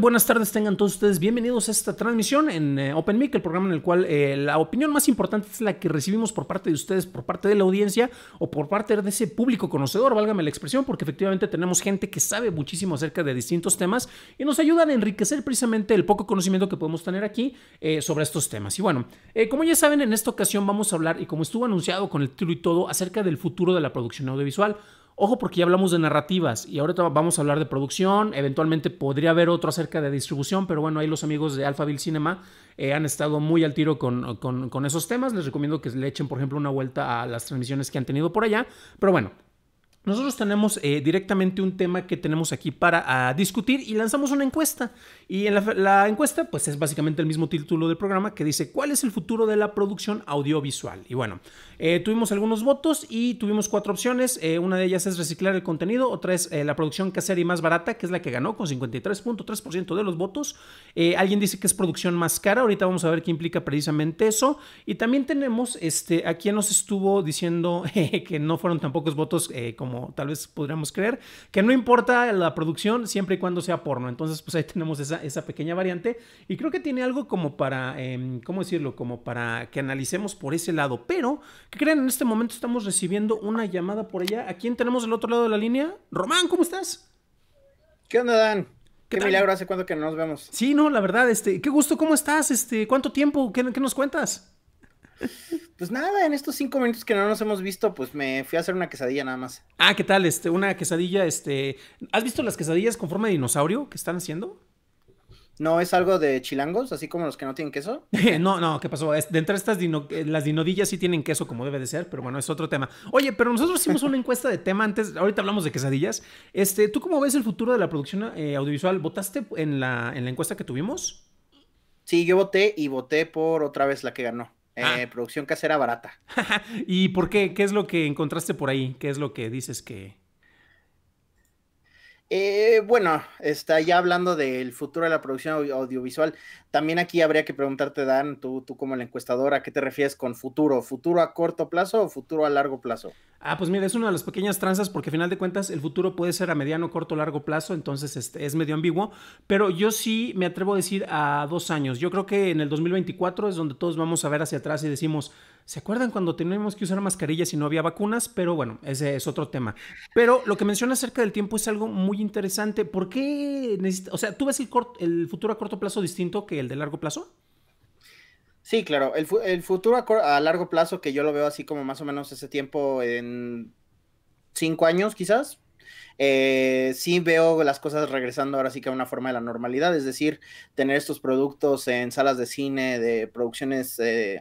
Buenas tardes, tengan todos ustedes bienvenidos a esta transmisión en eh, Open Mic, el programa en el cual eh, la opinión más importante es la que recibimos por parte de ustedes, por parte de la audiencia o por parte de ese público conocedor, válgame la expresión, porque efectivamente tenemos gente que sabe muchísimo acerca de distintos temas y nos ayudan a enriquecer precisamente el poco conocimiento que podemos tener aquí eh, sobre estos temas. Y bueno, como ya saben, en esta ocasión vamos a hablar, y como estuvo anunciado con el título y todo, acerca del futuro de la producción audiovisual. Ojo porque ya hablamos de narrativas y ahorita vamos a hablar de producción, eventualmente podría haber otro acerca de distribución, pero bueno, ahí los amigos de Alphaville Cinema eh, han estado muy al tiro con, esos temas, les recomiendo que le echen por ejemplo una vuelta a las transmisiones que han tenido por allá, pero bueno, nosotros tenemos eh, directamente un tema que tenemos aquí para ah, discutir y lanzamos una encuesta. Y en la, la, encuesta, pues es básicamente el mismo título del programa que dice, ¿cuál es el futuro de la producción audiovisual? Y bueno, eh, tuvimos algunos votos y tuvimos cuatro opciones. Eh, una de ellas es reciclar el contenido, otra es eh, la producción casera y más barata, que es la que ganó con 53.3% de los votos. alguien dice que es producción más cara, ahorita vamos a ver qué implica precisamente eso. Y también tenemos este, a quien nos estuvo diciendo que no fueron tan pocos votos como tal vez podríamos creer, que no importa la producción siempre y cuando sea porno. Entonces, pues ahí tenemos esa, esa pequeña variante y creo que tiene algo como para, em, ¿cómo decirlo? Como para que analicemos por ese lado, pero ¿Qué creen? En este momento estamos recibiendo una llamada por allá. ¿A quién tenemos del otro lado de la línea? Román, ¿cómo estás? ¿Qué onda, Dan? Qué, milagro, hace cuánto que no nos vemos. Sí, no, la verdad, este, qué gusto, ¿cómo estás? Este, ¿cuánto tiempo? ¿Qué, qué nos cuentas? Pues nada, en estos cinco minutos que no nos hemos visto, pues me fui a hacer una quesadilla nada más. Ah, ¿qué tal? Este, una quesadilla, este. ¿Has visto las quesadillas con forma de dinosaurio que están haciendo? ¿No es algo de chilangos, así como los que no tienen queso? no, no, ¿qué pasó? dentro de estas eh, las dinodillas sí tienen queso como debe de ser, pero bueno, es otro tema. Oye, pero nosotros hicimos una encuesta de tema antes, ahorita hablamos de quesadillas. Este, ¿Tú cómo ves el futuro de la producción eh, audiovisual? ¿Votaste en la, en la encuesta que tuvimos? Sí, yo voté y voté por otra vez la que ganó. Eh, ah. Producción casera barata. ¿Y por qué? ¿Qué es lo que encontraste por ahí? ¿Qué es lo que dices que, eh, bueno, está ya hablando del futuro de la producción audiovisual. También aquí habría que preguntarte, Dan, tú, tú como la encuestadora, ¿a qué te refieres con futuro? ¿Futuro a corto plazo o futuro a largo plazo? Ah, pues mira, es una de las pequeñas tranzas porque al final de cuentas el futuro puede ser a mediano, corto, largo plazo, entonces este, es medio ambiguo, pero yo sí me atrevo a decir a dos años. Yo creo que en el 2024 es donde todos vamos a ver hacia atrás y decimos, ¿Se acuerdan cuando teníamos que usar mascarillas y no había vacunas? Pero bueno, ese es otro tema. Pero lo que menciona acerca del tiempo es algo muy interesante. ¿Por qué necesita, o sea, tú ves el, futuro a corto plazo distinto que el de largo plazo? Sí, claro. El, futuro a, largo plazo, que yo lo veo así como más o menos ese tiempo en cinco años, quizás. Eh, sí veo las cosas regresando ahora sí que a una forma de la normalidad, es decir, tener estos productos en salas de cine, de producciones eh,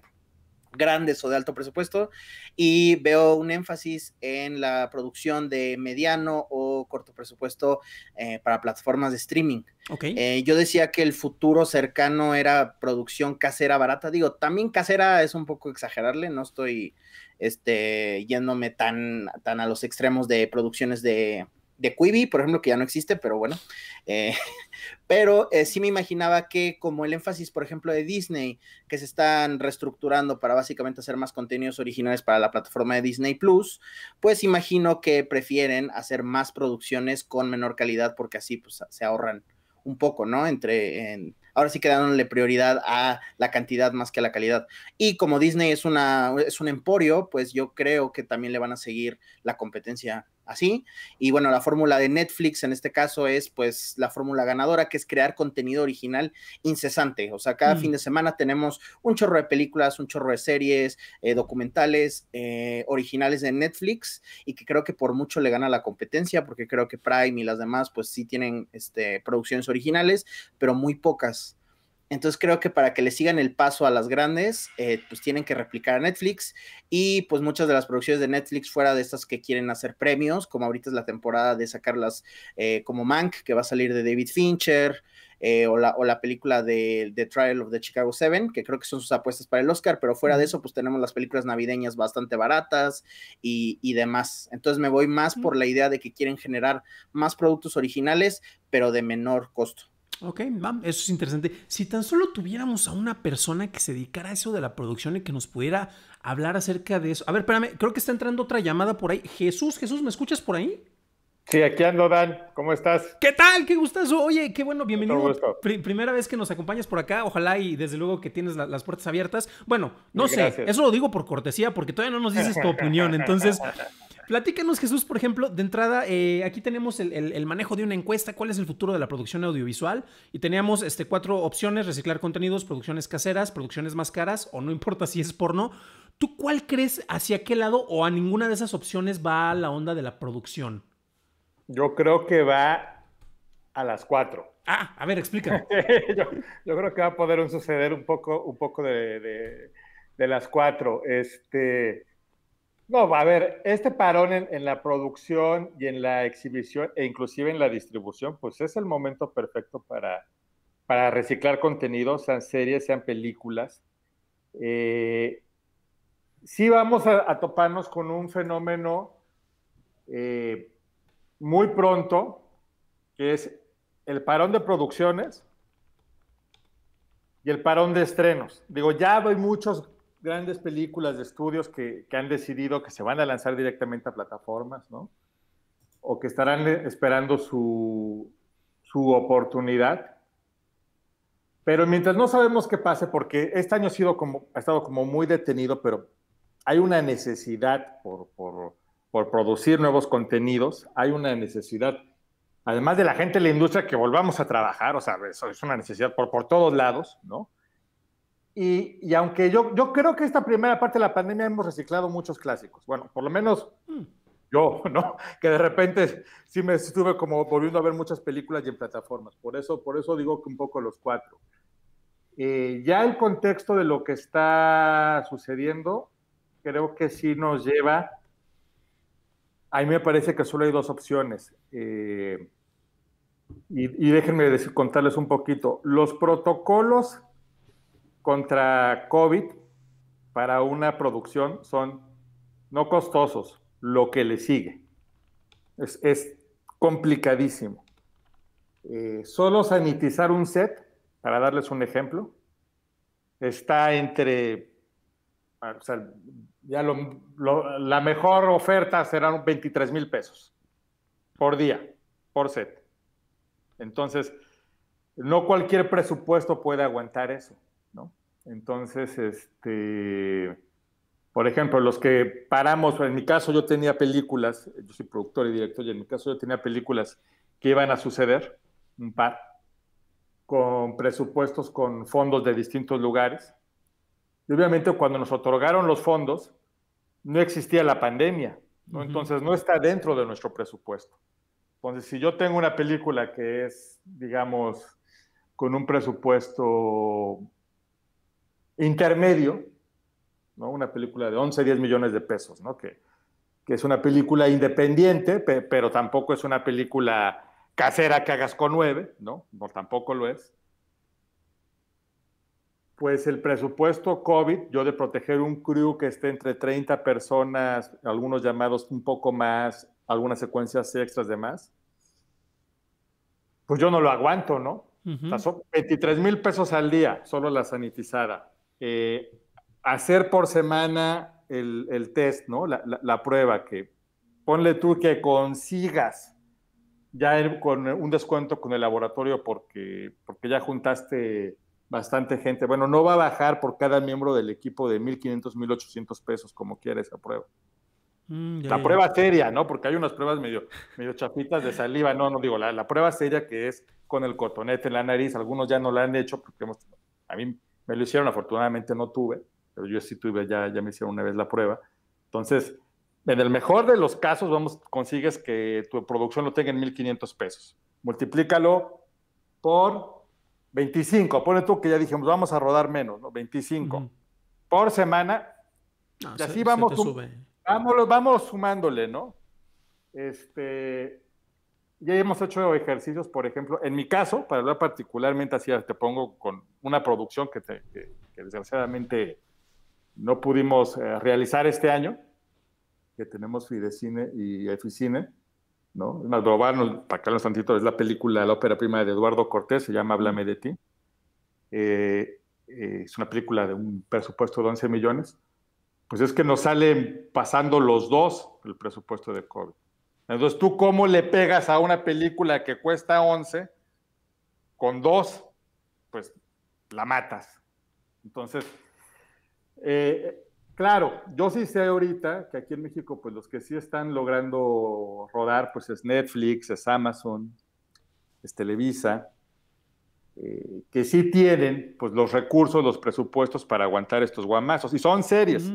grandes o de alto presupuesto y veo un énfasis en la producción de mediano o corto presupuesto eh, para plataformas de streaming. Eh, yo decía que el futuro cercano era producción casera barata. Digo, también casera es un poco exagerarle, no estoy este, yéndome tan, tan a los extremos de producciones de, de Quibi, por ejemplo, que ya no existe, pero bueno. Eh, pero eh, sí me imaginaba que como el énfasis, por ejemplo, de Disney, que se están reestructurando para básicamente hacer más contenidos originales para la plataforma de Disney Plus, pues imagino que prefieren hacer más producciones con menor calidad porque así pues, se ahorran un poco, ¿no? Entre... ahora sí que dándole prioridad a la cantidad más que a la calidad. Y como Disney es, una, es un emporio, pues yo creo que también le van a seguir la competencia así. Y bueno, la fórmula de Netflix en este caso es pues la fórmula ganadora, que es crear contenido original incesante. O sea, cada mm. fin de semana tenemos un chorro de películas, un chorro de series, eh, documentales eh, originales de Netflix y que creo que por mucho le gana la competencia porque creo que Prime y las demás pues sí tienen este, producciones originales, pero muy pocas. Entonces creo que para que le sigan el paso a las grandes, eh, pues tienen que replicar a Netflix y pues muchas de las producciones de Netflix fuera de estas que quieren hacer premios, como ahorita es la temporada de sacarlas eh, como Mank, que va a salir de David Fincher, eh, o, la, película de The Trial of the Chicago Seven, que creo que son sus apuestas para el Oscar, pero fuera de eso, pues tenemos las películas navideñas bastante baratas y demás. Entonces me voy más por la idea de que quieren generar más productos originales, pero de menor costo. Ok, mam, eso es interesante. Si tan solo tuviéramos a una persona que se dedicara a eso de la producción y que nos pudiera hablar acerca de eso. A ver, espérame, creo que está entrando otra llamada por ahí. Jesús, Jesús, ¿me escuchas por ahí? Sí, aquí ando, Dan. ¿Cómo estás? ¿Qué tal? ¡Qué gustazo! Oye, qué bueno, bienvenido. primera vez que nos acompañas por acá. Ojalá y desde luego que tienes las puertas abiertas. Bueno, no sé, eso lo digo por cortesía porque todavía no nos dices tu opinión. Entonces, platícanos, Jesús, por ejemplo, de entrada, eh, aquí tenemos el, manejo de una encuesta, cuál es el futuro de la producción audiovisual. Y teníamos este, cuatro opciones, reciclar contenidos, producciones caseras, producciones más caras, o no importa si es porno. ¿Tú cuál crees hacia qué lado o a ninguna de esas opciones va la onda de la producción? Yo creo que va a las cuatro. Ah, a ver, explícame. yo, creo que va a poder suceder un poco, un poco de, las cuatro. Este, no, a ver, este parón en, la producción y en la exhibición e inclusive en la distribución, pues es el momento perfecto para, para reciclar contenidos, sean series, sean películas. Eh, sí vamos a, toparnos con un fenómeno eh, muy pronto, que es el parón de producciones y el parón de estrenos. Digo, ya hay muchas grandes películas de estudios que, han decidido que se van a lanzar directamente a plataformas, ¿no? O que estarán esperando su, oportunidad. Pero mientras no sabemos qué pase, porque este año ha, sido como, ha estado como muy detenido, pero hay una necesidad por, por por producir nuevos contenidos, hay una necesidad, además de la gente de la industria, que volvamos a trabajar, o sea, es una necesidad por, por todos lados, ¿no? Y, y, aunque yo, yo creo que esta primera parte de la pandemia hemos reciclado muchos clásicos, bueno, por lo menos mm. yo, ¿no? Que de repente sí me estuve como volviendo a ver muchas películas y en plataformas, por eso, por eso digo que un poco los cuatro. Eh, ya el contexto de lo que está sucediendo, creo que sí nos lleva a mí me parece que solo hay dos opciones. Eh, y, déjenme contarles un poquito. Los protocolos contra COVID para una producción son no costosos, lo que le sigue. Es, complicadísimo. Eh, solo sanitizar un set, para darles un ejemplo, está entre ya la mejor oferta serán 23 mil pesos por día, por set. Entonces, no cualquier presupuesto puede aguantar eso, Entonces, este, por ejemplo, los que paramos, en mi caso yo tenía películas, yo soy productor y director, y en mi caso yo tenía películas que iban a suceder, un par, con presupuestos con fondos de distintos lugares y obviamente cuando nos otorgaron los fondos, no existía la pandemia, ¿no? entonces no está dentro de nuestro presupuesto. Entonces, si yo tengo una película que es, digamos, con un presupuesto intermedio, una película de 11, 10 millones de pesos, ¿no? que, es una película independiente, pero tampoco es una película casera que hagas con 9, ¿no? no tampoco lo es. Pues el presupuesto COVID, yo de proteger un crew que esté entre 30 personas, algunos llamados un poco más, algunas secuencias extras de más, pues yo no lo aguanto, ¿no? Pasó 23 mil pesos al día, solo la sanitizada. Eh, hacer por semana el, test, ¿no? La, prueba que ponle tú que consigas ya con un descuento con el laboratorio porque, porque ya juntaste bastante gente. Bueno, no va a bajar por cada miembro del equipo de 1.500, 1.800 pesos, como quiera esa prueba. Mm, la prueba seria, ¿no? Porque hay unas pruebas medio, medio chapitas de saliva. No, no digo, la, prueba seria que es con el cotonete en la nariz. Algunos ya no la han hecho porque hemos, a mí me lo hicieron, afortunadamente no tuve, pero yo sí tuve, ya, ya me hicieron una vez la prueba. Entonces, en el mejor de los casos, vamos, consigues que tu producción lo tenga en 1.500 pesos. Multiplícalo por 25, pone tú que ya dijimos, vamos a rodar menos, ¿no? 25 por semana. y así vamos, vamos, sumándole, ¿no? Este, ya hemos hecho ejercicios, por ejemplo, en mi caso, para hablar particularmente así, te pongo con una producción que, desgraciadamente no pudimos eh, realizar este año, que tenemos Fidecine y Eficine ¿no? para acá los tantito, es la película, la ópera prima de Eduardo Cortés, se llama Háblame de ti. Eh, eh, es una película de un presupuesto de 11 millones. Pues es que nos salen pasando los dos el presupuesto de COVID. Entonces, ¿tú cómo le pegas a una película que cuesta 11 con dos? Pues la matas. Entonces, eh, Claro, yo sí sé ahorita que aquí en México, pues los que sí están logrando rodar, pues es Netflix, es Amazon, es Televisa, eh, que sí tienen pues los recursos, los presupuestos para aguantar estos guamazos. Y son series.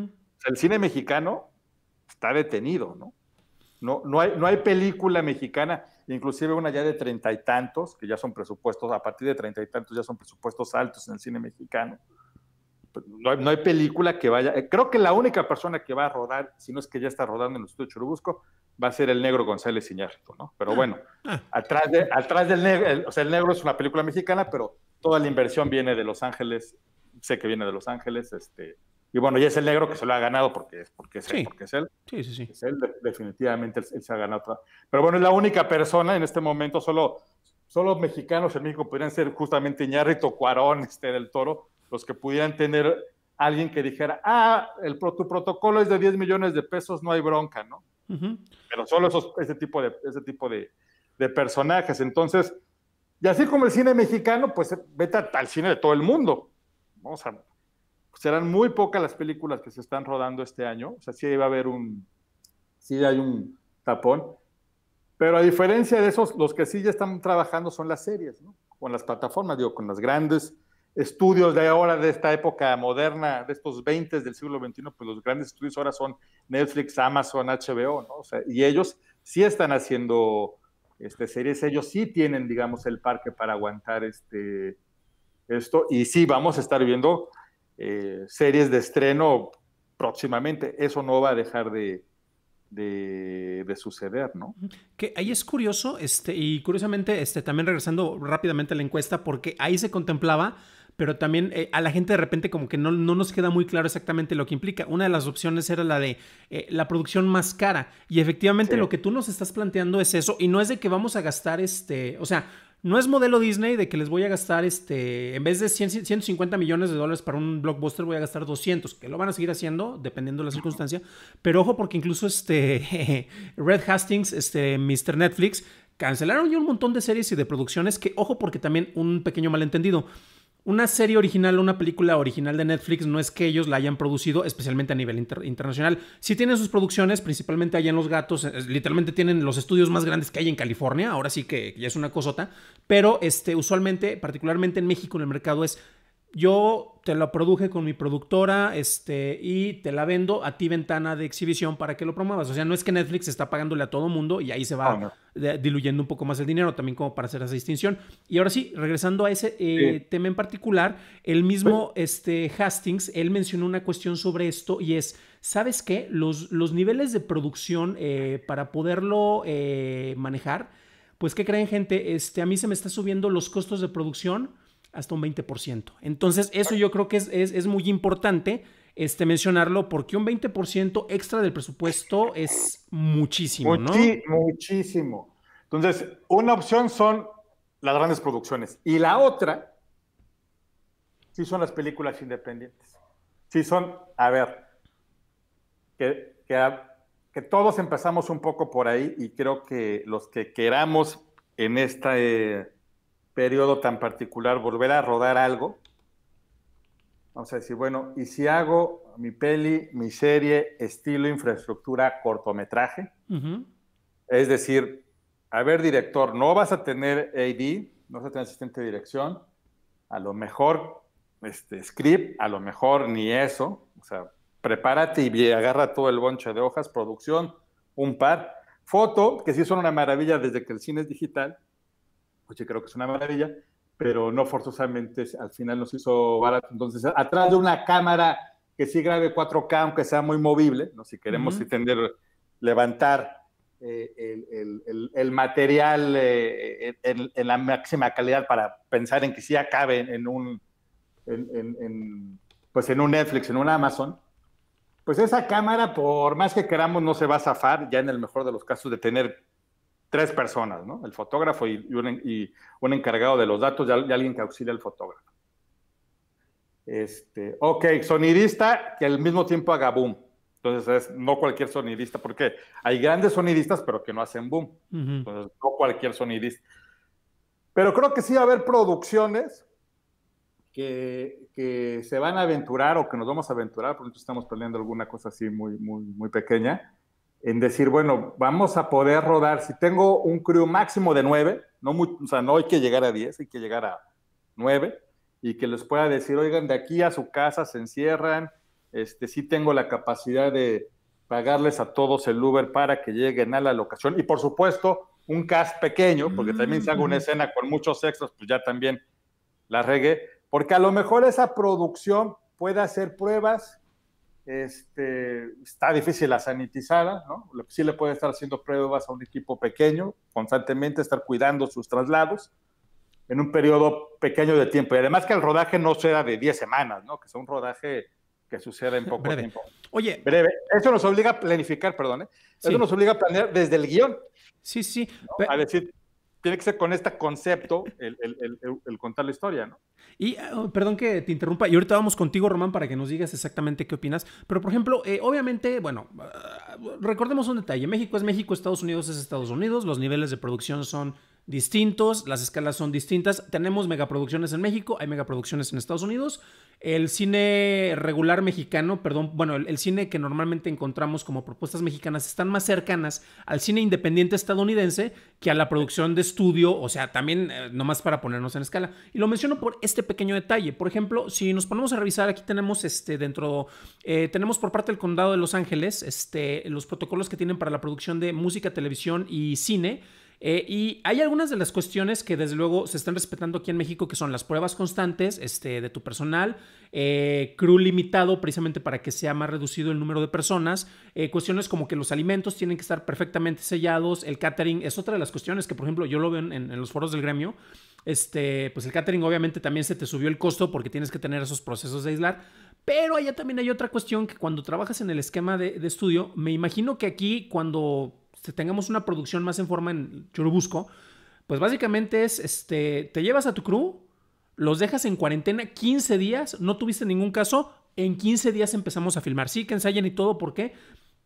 El cine mexicano está detenido, ¿no? No, no hay película mexicana, inclusive una ya de treinta y tantos, que ya son presupuestos, a partir de treinta y tantos ya son presupuestos altos en el cine mexicano no hay, película que vaya. Eh, creo que la única persona que va a rodar, si no es que ya está rodando en el estudio Churubusco, va a ser el negro González Iñárritu, ¿no? Pero bueno, ah. atrás, de, atrás del negro, o sea, el negro es una película mexicana, pero toda la inversión viene de Los Ángeles, sé que viene de Los Ángeles, este, y bueno, ya es el negro que se lo ha ganado porque, porque, es, él, porque es él. Sí, sí, sí. Es él, definitivamente él, se ha ganado. Pero bueno, es la única persona en este momento, solo, solo mexicanos en México podrían ser justamente Iñárritu, Cuarón, este, del Toro, los que pudieran tener alguien que dijera, ah, el, tu protocolo es de 10 millones de pesos, no hay bronca, ¿no? Pero solo ese tipo, de, ese tipo de, personajes. Entonces, y así como el cine mexicano, pues vete al cine de todo el mundo. O sea, serán muy pocas las películas que se están rodando este año. O sea, sí va a haber un, sí hay un tapón. Pero a diferencia de esos, los que sí ya están trabajando son las series, ¿no? Con las plataformas, digo, con las grandes estudios de ahora, de esta época moderna, de estos 20 del siglo XXI, pues los grandes estudios ahora son Netflix, Amazon, HBO, ¿no? O sea, y ellos sí están haciendo este, series, ellos sí tienen, digamos, el parque para aguantar este, esto, y sí vamos a estar viendo eh, series de estreno próximamente, eso no va a dejar de, de, suceder, ¿no? Que ahí es curioso, este, y curiosamente, este, también regresando rápidamente a la encuesta, porque ahí se contemplaba pero también eh, a la gente de repente como que no, nos queda muy claro exactamente lo que implica. Una de las opciones era la de eh, la producción más cara y efectivamente lo que tú nos estás planteando es eso y no es de que vamos a gastar este, o sea, no es modelo Disney de que les voy a gastar este, en vez de 150 millones de dólares para un blockbuster voy a gastar 200, que lo van a seguir haciendo dependiendo de la circunstancia, pero ojo porque incluso este Red Hastings, este Mr. Netflix cancelaron ya un montón de series y de producciones que ojo porque también un pequeño malentendido una serie original o una película original de Netflix no es que ellos la hayan producido, especialmente a nivel internacional. si tienen sus producciones, principalmente allá en Los Gatos, literalmente tienen los estudios más grandes que hay en California, ahora sí que ya es una cosota, pero este, usualmente, particularmente en México, en el mercado es yo te la produje con mi productora este, y te la vendo a ti ventana de exhibición para que lo promuevas. O sea, no es que Netflix está pagándole a todo mundo y ahí se va ah, diluyendo un poco más el dinero, también como para hacer esa distinción. Y ahora sí, regresando a ese eh, tema en particular, el mismo pues este, Hastings, él mencionó una cuestión sobre esto y es, ¿sabes qué? Los, los niveles de producción eh, para poderlo eh, manejar, pues ¿qué creen gente? Este, a mí se me está subiendo los costos de producción hasta un 20%. Entonces, eso yo creo que es, muy importante este, mencionarlo porque un 20% extra del presupuesto es muchísimo, ¿no? muchísimo. Entonces, una opción son las grandes producciones y la otra sí son las películas independientes. Sí son, a ver, que, todos empezamos un poco por ahí y creo que los que queramos en esta... Eh, periodo tan particular volver a rodar algo, vamos a decir, bueno, ¿y si hago mi peli, mi serie, estilo, infraestructura, cortometraje? Es decir, a ver, director, no vas a tener AD, no vas a tener asistente de dirección, a lo mejor este, script, a lo mejor ni eso, o sea, prepárate y agarra todo el bonche de hojas, producción, un par. Foto, que sí son una maravilla desde que el cine es digital, pues creo que es una maravilla, pero no forzosamente al final nos hizo barato. Entonces, atrás de una cámara que sí grabe 4K, aunque sea muy movible, ¿no? si queremos intentar levantar eh, el, material eh, en, la máxima calidad para pensar en que sí acabe en, un pues en un Netflix, en un Amazon, pues esa cámara, por más que queramos, no se va a zafar, ya en el mejor de los casos, de tener tres personas, ¿no? El fotógrafo y, y, un, encargado de los datos y, alguien que auxilia al fotógrafo. Este, ok, sonidista que al mismo tiempo haga boom. Entonces no cualquier sonidista, porque hay grandes sonidistas, pero que no hacen boom. Entonces, no cualquier sonidista. Pero creo que sí va a haber producciones que, se van a aventurar o que nos vamos a aventurar, porque estamos perdiendo alguna cosa así muy, muy, muy pequeña, en decir, bueno, vamos a poder rodar, si tengo un crew máximo de nueve, no o sea, no hay que llegar a diez, hay que llegar a nueve, y que les pueda decir, oigan, de aquí a su casa se encierran, este, sí tengo la capacidad de pagarles a todos el Uber para que lleguen a la locación, y por supuesto, un cast pequeño, porque también se hago una mm. escena con muchos sexos, pues ya también la regué, porque a lo mejor esa producción puede hacer pruebas este, está difícil la sanitizada, ¿no? Sí le puede estar haciendo pruebas a un equipo pequeño, constantemente estar cuidando sus traslados en un periodo pequeño de tiempo. Y además que el rodaje no sea de 10 semanas, ¿no? Que sea un rodaje que suceda en poco tiempo. Oye. Breve. Eso nos obliga a planificar, perdón. ¿eh? Eso nos obliga a planear desde el guión. Sí, sí. A decir, tiene que ser con este concepto el, contar la historia, ¿no? Y oh, perdón que te interrumpa, y ahorita vamos contigo, Román, para que nos digas exactamente qué opinas. Pero, por ejemplo, eh, obviamente, bueno, ah, recordemos un detalle: México es México, Estados Unidos es Estados Unidos, los niveles de producción son distintos, las escalas son distintas. Tenemos megaproducciones en México, hay megaproducciones en Estados Unidos. El cine regular mexicano, perdón, bueno, el, cine que normalmente encontramos como propuestas mexicanas están más cercanas al cine independiente estadounidense que a la producción de estudio, o sea, también eh, nomás para ponernos en escala. Y lo menciono por este pequeño detalle. Por ejemplo, si nos ponemos a revisar, aquí tenemos este dentro, eh, tenemos por parte del condado de Los Ángeles, este, los protocolos que tienen para la producción de música, televisión y cine eh, y hay algunas de las cuestiones que desde luego se están respetando aquí en México, que son las pruebas constantes este, de tu personal, eh, crew limitado precisamente para que sea más reducido el número de personas, eh, cuestiones como que los alimentos tienen que estar perfectamente sellados, el catering es otra de las cuestiones que por ejemplo yo lo veo en, los foros del gremio, este, pues el catering obviamente también se te subió el costo porque tienes que tener esos procesos de aislar, pero allá también hay otra cuestión que cuando trabajas en el esquema de estudio, me imagino que aquí cuando tengamos una producción más en forma en Churubusco, pues básicamente es, este, te llevas a tu crew, los dejas en cuarentena 15 días, no tuviste ningún caso, en 15 días empezamos a filmar. Sí, que ensayan y todo, ¿por qué?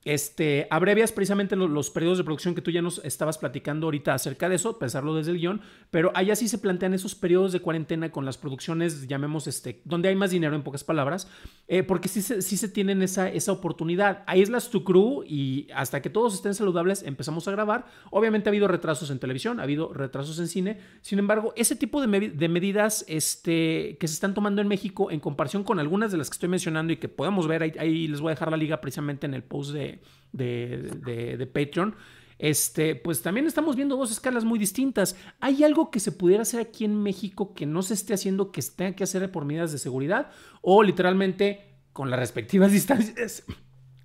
este, abrevias precisamente los, periodos de producción que tú ya nos estabas platicando ahorita acerca de eso, pensarlo desde el guión, pero allá sí se plantean esos periodos de cuarentena con las producciones, llamemos, este, donde hay más dinero en pocas palabras, eh, porque sí se, sí se tienen esa, esa oportunidad. Aíslas tu crew y hasta que todos estén saludables empezamos a grabar. Obviamente ha habido retrasos en televisión, ha habido retrasos en cine, sin embargo, ese tipo de, medidas este, que se están tomando en México en comparación con algunas de las que estoy mencionando y que podemos ver, ahí les voy a dejar la liga precisamente en el post de de, de, Patreon, este, pues también estamos viendo dos escalas muy distintas. ¿Hay algo que se pudiera hacer aquí en México que no se esté haciendo, que tenga que hacer por medidas de seguridad? O literalmente, con las respectivas distancias,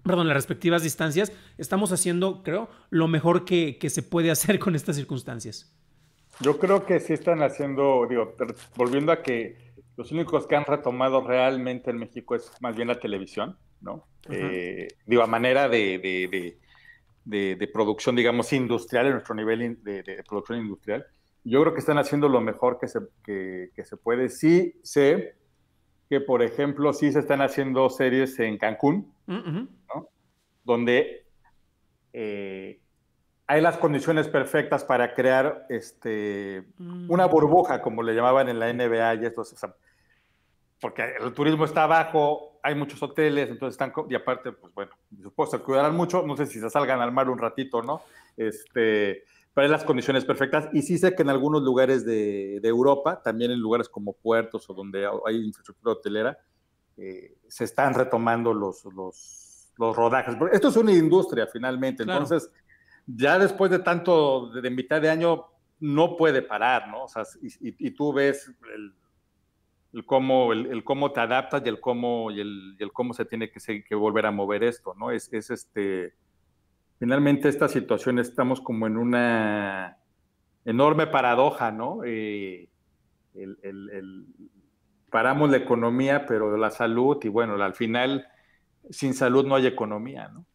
perdón, las respectivas distancias, estamos haciendo, creo, lo mejor que, que se puede hacer con estas circunstancias. Yo creo que sí están haciendo, digo, volviendo a que los únicos que han retomado realmente en México es más bien la televisión ¿no? Eh, digo, a manera de, producción, digamos, industrial, en nuestro nivel de, producción industrial. Yo creo que están haciendo lo mejor que se, se puede. Sí sé que, por ejemplo, sí se están haciendo series en Cancún, mm-hmm. Donde eh, hay las condiciones perfectas para crear este, mm. una burbuja, como le llamaban en la NBA y esto, o porque el turismo está bajo, hay muchos hoteles, entonces están, y aparte, pues bueno, supuesto, se cuidarán mucho, no sé si se salgan al mar un ratito, ¿no? Este, pero las condiciones perfectas. Y sí sé que en algunos lugares de, Europa, también en lugares como puertos o donde hay infraestructura hotelera, eh, se están retomando los, los, rodajes. Esto es una industria finalmente, entonces ya después de tanto, de, mitad de año, no puede parar, ¿no? O sea, y tú ves el el cómo, el, cómo te adaptas y el cómo, y el, cómo se tiene que, volver a mover esto, ¿no? Es, es, este, finalmente esta situación estamos como en una enorme paradoja, ¿no? Eh, paramos la economía, pero la salud, y bueno, al final sin salud no hay economía, ¿no?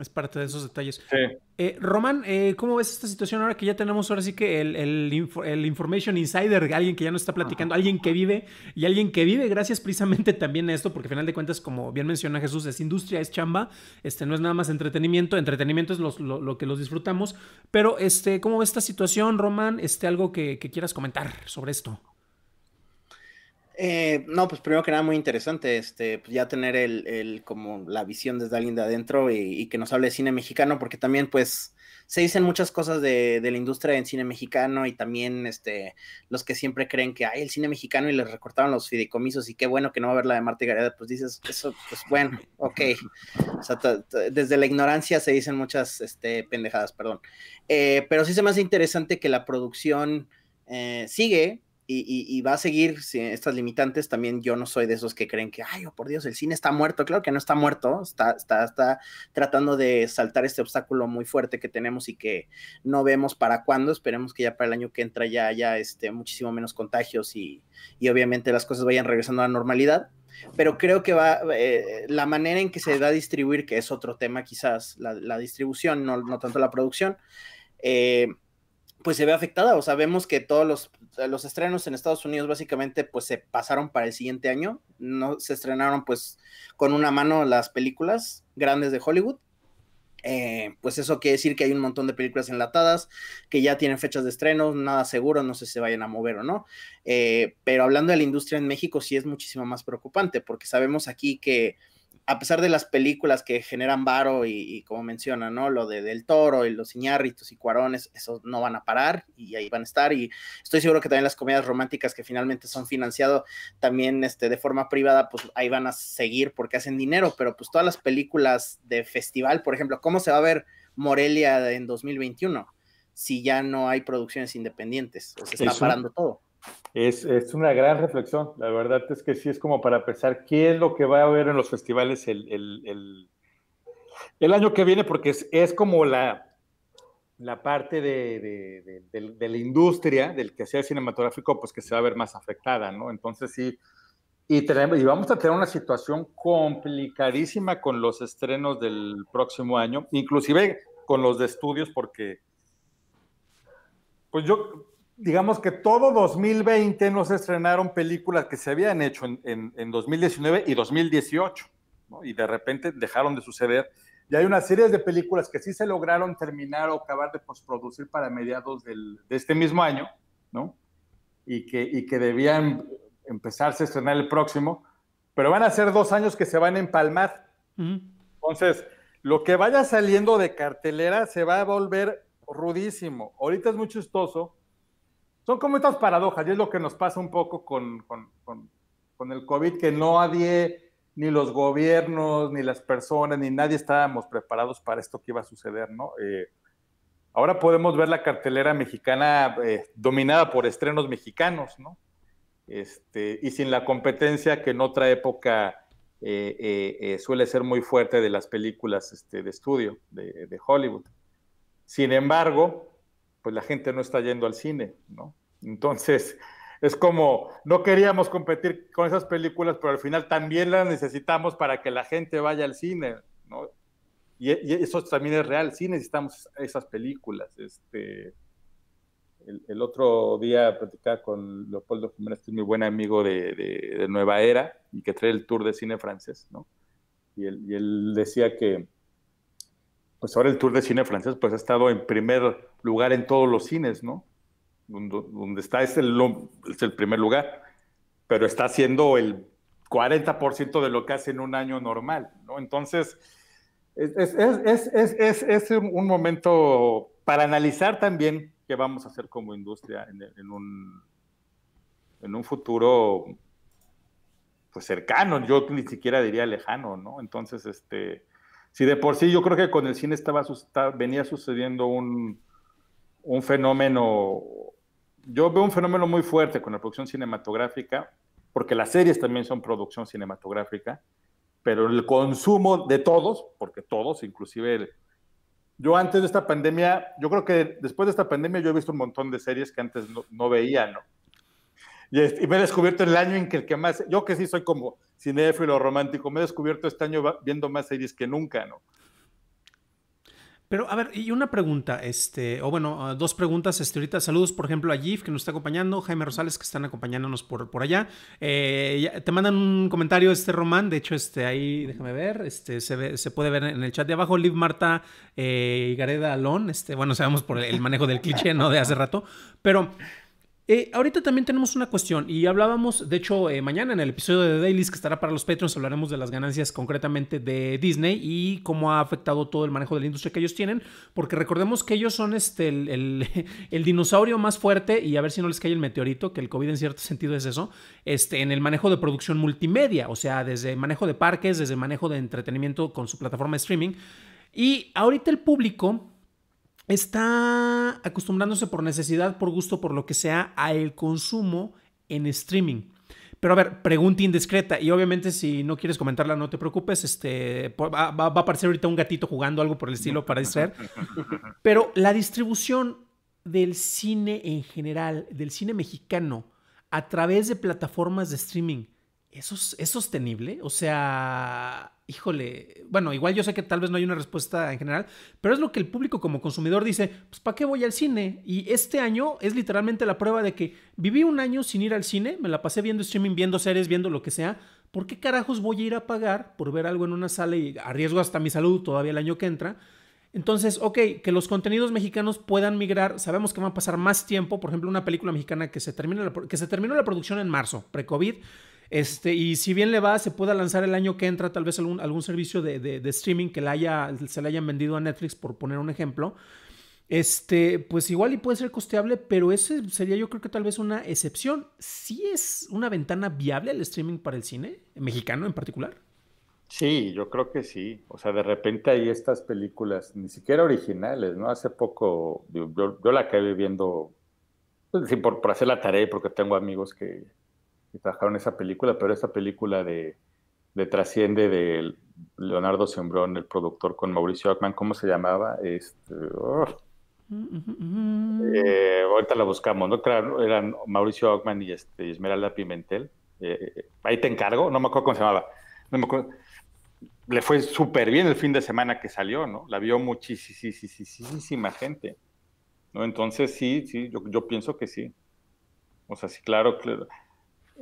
Es parte de esos detalles. Eh, Román, eh, ¿cómo ves esta situación ahora que ya tenemos ahora sí que el, el, Information Insider, alguien que ya no está platicando, alguien que vive y alguien que vive gracias precisamente también a esto, porque al final de cuentas, como bien menciona Jesús, es industria, es chamba, este, no es nada más entretenimiento, entretenimiento es lo, que los disfrutamos, pero este, ¿cómo ves esta situación, Román? Este, algo que quieras comentar sobre esto. Eh, no, pues primero que nada, muy interesante, este, pues ya tener el, el, como la visión desde alguien de adentro y, que nos hable de cine mexicano, porque también, pues, se dicen muchas cosas de, la industria en cine mexicano y también, este, los que siempre creen que hay el cine mexicano y les recortaron los fideicomisos y qué bueno que no va a haber la de Marta Gareda, pues dices, eso, pues bueno, ok. O sea, desde la ignorancia se dicen muchas, este, pendejadas, perdón. Eh, pero sí se me hace interesante que la producción eh, sigue, y, va a seguir sin estas limitantes. También yo no soy de esos que creen que, ay, oh, por Dios, el cine está muerto. Claro que no está muerto, está, está, tratando de saltar este obstáculo muy fuerte que tenemos y que no vemos para cuándo. Esperemos que ya para el año que entra ya haya este, muchísimo menos contagios y, obviamente las cosas vayan regresando a la normalidad pero creo que va eh, la manera en que se va a distribuir, que es otro tema quizás, la, distribución, no, tanto la producción, eh, pues se ve afectada. O sea, vemos que todos los, estrenos en Estados Unidos básicamente pues se pasaron para el siguiente año. No se estrenaron pues con una mano las películas grandes de Hollywood. Eh, pues eso quiere decir que hay un montón de películas enlatadas que ya tienen fechas de estreno, nada seguro, no sé si se vayan a mover o no. Eh, pero hablando de la industria en México sí es muchísimo más preocupante porque sabemos aquí que a pesar de las películas que generan varo y, como menciona, ¿no? Lo de Del Toro y los Iñarritos y Cuarones, esos no van a parar y ahí van a estar. Y estoy seguro que también las comedias románticas que finalmente son financiado también este, de forma privada, pues ahí van a seguir porque hacen dinero, pero pues todas las películas de festival, por ejemplo, ¿cómo se va a ver Morelia en 2021? Si ya no hay producciones independientes, o se está parando todo. Es, es, una gran reflexión. La verdad es que sí es como para pensar qué es lo que va a haber en los festivales el, el, el, año que viene, porque es, es como la, la parte de, de, de, la industria, del que sea cinematográfico, pues que se va a ver más afectada, ¿no? Entonces sí, y, tenemos, y vamos a tener una situación complicadísima con los estrenos del próximo año, inclusive con los de estudios, porque pues yo digamos que todo 2020 no se estrenaron películas que se habían hecho en, en, 2019 y 2018, ¿no? y de repente dejaron de suceder. Y hay una serie de películas que sí se lograron terminar o acabar de postproducir para mediados del, de este mismo año, ¿no? Y que, y que debían empezarse a estrenar el próximo, pero van a ser dos años que se van a empalmar. Entonces, lo que vaya saliendo de cartelera se va a volver rudísimo. Ahorita es muy chistoso son como estas paradojas, y es lo que nos pasa un poco con, el COVID, que no nadie, ni los gobiernos, ni las personas, ni nadie estábamos preparados para esto que iba a suceder, ¿no? Eh, ahora podemos ver la cartelera mexicana eh, dominada por estrenos mexicanos, ¿no? Este, y sin la competencia que en otra época eh, suele ser muy fuerte de las películas este, de estudio de, de Hollywood. Sin embargo, pues la gente no está yendo al cine, ¿no? Entonces, es como, no queríamos competir con esas películas, pero al final también las necesitamos para que la gente vaya al cine, ¿no? Y, eso también es real, sí necesitamos esas películas. Este, el, otro día platicaba con Leopoldo Jiménez, que es mi buen amigo de, de, de, Nueva Era y que trae el tour de cine francés, ¿no? Y él, y él decía que, pues ahora el tour de cine francés, pues ha estado en primer lugar en todos los cines, ¿no? Donde, está es el, primer lugar, pero está haciendo el 40% de lo que hace en un año normal, ¿no? Entonces, es, un momento para analizar también qué vamos a hacer como industria en, en, un, en un futuro pues cercano, yo ni siquiera diría lejano, ¿no? Entonces, este, si de por sí yo creo que con el cine estaba, venía sucediendo un, un fenómeno, yo veo un fenómeno muy fuerte con la producción cinematográfica, porque las series también son producción cinematográfica, pero el consumo de todos, porque todos, inclusive yo antes de esta pandemia, yo creo que después de esta pandemia yo he visto un montón de series que antes no, veía, ¿no? Y, y, me he descubierto el año en que el que más, yo que sí soy como cinéfilo romántico, me he descubierto este año viendo más series que nunca, ¿no? Pero a ver, y una pregunta, este, o bueno, ah, dos preguntas, este, ahorita saludos, por ejemplo, a Jeff que nos está acompañando, Jaime Rosales que están acompañándonos por, por allá. Eh, te mandan un comentario, este Román, de hecho, este, ahí, déjame ver, este, se, se puede ver en el chat de abajo, Liv Marta eh, y Gareda Alón, este, bueno, sabemos por el manejo del cliché, ¿no? De hace rato, pero eh, ahorita también tenemos una cuestión y hablábamos, de hecho, eh, mañana en el episodio de Dailys que estará para los Patreons, hablaremos de las ganancias concretamente de Disney y cómo ha afectado todo el manejo de la industria que ellos tienen, porque recordemos que ellos son este, el, dinosaurio más fuerte y a ver si no les cae el meteorito, que el COVID en cierto sentido es eso, este, en el manejo de producción multimedia, o sea, desde manejo de parques, desde manejo de entretenimiento con su plataforma de streaming. Y ahorita el público está acostumbrándose por necesidad, por gusto, por lo que sea, al consumo en streaming. Pero a ver, pregunta indiscreta. Y obviamente, si no quieres comentarla, no te preocupes. Este, va, a aparecer ahorita un gatito jugando algo por el estilo para distraer. Pero la distribución del cine en general, del cine mexicano, a través de plataformas de streaming, ¿eso es sostenible? O sea, híjole, bueno, igual yo sé que tal vez no hay una respuesta en general, pero es lo que el público como consumidor dice, pues ¿para qué voy al cine? Y este año es literalmente la prueba de que viví un año sin ir al cine, me la pasé viendo streaming, viendo series, viendo lo que sea, ¿por qué carajos voy a ir a pagar por ver algo en una sala y arriesgo hasta mi salud todavía el año que entra? Entonces, ok, que los contenidos mexicanos puedan migrar, sabemos que van a pasar más tiempo, por ejemplo, una película mexicana que se, termina que se terminó la producción en marzo, pre-COVID, este, y si bien le va, se pueda lanzar el año que entra tal vez algún, algún servicio de, streaming que haya, se le hayan vendido a Netflix, por poner un ejemplo. Este, pues igual y puede ser costeable, pero ese sería yo creo que tal vez una excepción. ¿Sí es una ventana viable el streaming para el cine mexicano en particular? Sí, yo creo que sí. O sea, de repente hay estas películas, ni siquiera originales, ¿no? Hace poco yo, la acabé viendo pues, sin por, por, hacer la tarea porque tengo amigos que, trabajaron esa película, pero esa película de, Trasciende de Leonardo Sembrón, el productor con Mauricio Ackman, ¿cómo se llamaba? Este, eh, ahorita la buscamos, ¿no? Claro, eran Mauricio Ackman y este, Esmeralda Pimentel. Eh, ahí te encargo, no me acuerdo cómo se llamaba. No me acuerdo. Le fue súper bien el fin de semana que salió, ¿no? La vio muchísima gente. ¿no? Entonces sí, sí, yo, pienso que sí. O sea, sí, claro, claro.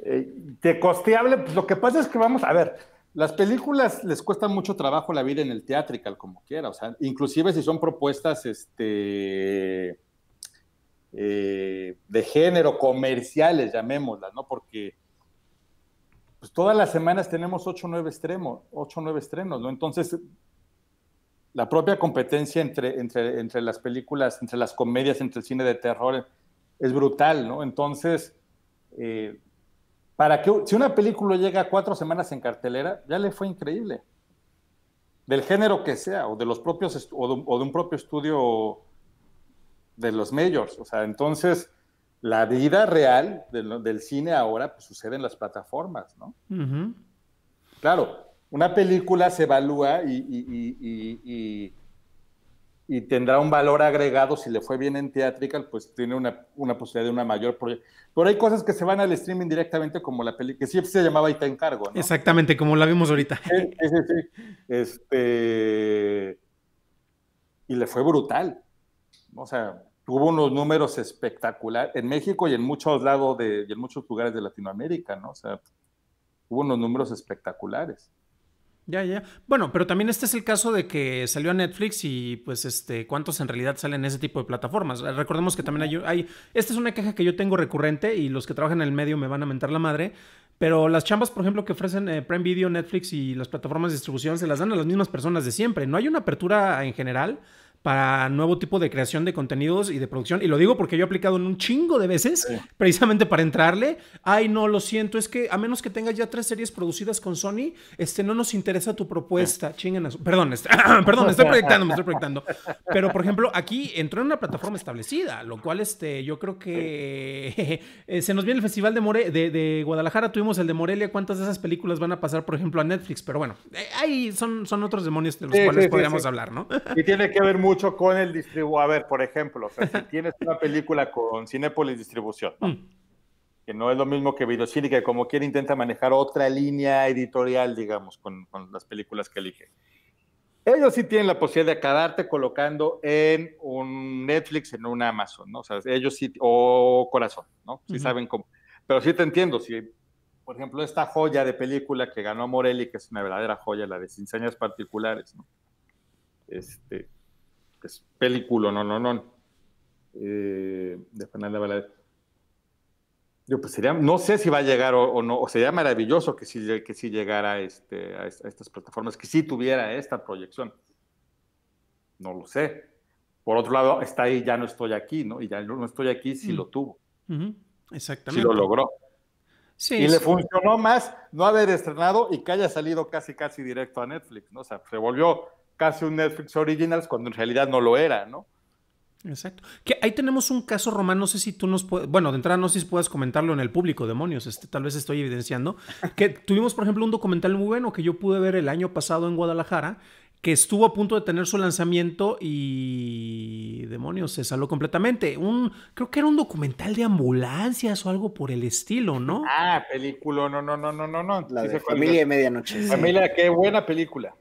Que eh, de costeable, pues lo que pasa es que vamos a ver, las películas les cuesta mucho trabajo la vida en el teatrical, como quiera, o sea, inclusive si son propuestas este, eh, de género, comerciales, llamémoslas, ¿no? Porque pues, todas las semanas tenemos 8 o 9 extremos, 8 estrenos, ¿no? Entonces, la propia competencia entre, entre, entre las películas, entre las comedias, entre el cine de terror, es brutal, ¿no? Entonces, eh, para que si una película llega cuatro semanas en cartelera, ya le fue increíble. Del género que sea, o de los propios o de, un propio estudio de los majors. O sea, entonces la vida real del, cine ahora pues, sucede en las plataformas, ¿no? Claro, una película se evalúa y y tendrá un valor agregado si le fue bien en Theatrical, pues tiene una, posibilidad de una mayor proyección. Pero hay cosas que se van al streaming directamente, como la película, que siempre se llamaba y te encargo. ¿no? Exactamente, como la vimos ahorita. Sí, sí, sí. Este, y le fue brutal. O sea, tuvo unos números espectaculares en México y en muchos lados de, en muchos lugares de Latinoamérica, ¿no? O sea, hubo unos números espectaculares. Ya, ya. Bueno, pero también este es el caso de que salió a Netflix y pues este, ¿cuántos en realidad salen en ese tipo de plataformas? Eh, recordemos que también hay, hay, esta es una queja que yo tengo recurrente y los que trabajan en el medio me van a mentar la madre, pero las chambas, por ejemplo, que ofrecen eh, Prime Video, Netflix y las plataformas de distribución se las dan a las mismas personas de siempre. No hay una apertura en general para nuevo tipo de creación de contenidos y de producción. Y lo digo porque yo he aplicado en un chingo de veces, precisamente para entrarle. Ay, no, lo siento, es que a menos que tengas ya tres series producidas con Sony, este, no nos interesa tu propuesta. Este, perdón, estoy proyectando, me estoy proyectando. Pero, por ejemplo, aquí entró en una plataforma establecida, lo cual este, yo creo que eh, se nos viene el Festival de, More... de, Guadalajara, tuvimos el de Morelia. ¿Cuántas de esas películas van a pasar, por ejemplo, a Netflix? Pero bueno, eh, ahí son, son otros demonios de los cuales podríamos hablar, ¿no? Y tiene que haber mucho con el distribuidor. A ver, por ejemplo, si tienes una película con Cinepolis Distribución, mm. que no es lo mismo que Videocine, que como quiere intenta manejar otra línea editorial, digamos, con, las películas que elige. Ellos sí tienen la posibilidad de acabarte colocando en un Netflix, en un Amazon, ¿no? O ellos sí, Corazón, ¿no? Sí saben cómo. Pero sí te entiendo, si, por ejemplo, esta joya de película que ganó Morelli, que es una verdadera joya, la de Sin Particulares, Este, película, no, no, no, eh, de Fernanda Valadez. Yo, pues sería, no sé si va a llegar o, no, o sería maravilloso que sí, que sí llegara este, a, estas plataformas, que sí tuviera esta proyección. No lo sé. Por otro lado, está ahí, ya no estoy aquí, ¿no? Y ya no estoy aquí si lo mm. tuvo. Exactamente. Si lo logró. Sí, y le funcionó más no haber estrenado y que haya salido casi, casi directo a Netflix, ¿no? O sea, se volvió casi un Netflix Originals cuando en realidad no lo era, ¿no? Exacto. Que ahí tenemos un caso, Román, no sé si tú nos puedes, bueno, de entrada no sé si puedes comentarlo en el público, demonios, este, tal vez estoy evidenciando, que tuvimos, por ejemplo, un documental muy bueno que yo pude ver el año pasado en Guadalajara, que estuvo a punto de tener su lanzamiento y demonios, se saló completamente. Un, creo que era un documental de ambulancias o algo por el estilo, ¿no? Ah, película, no, no, no, no, no, no. Familia de Medianoche. Familia, qué buena película.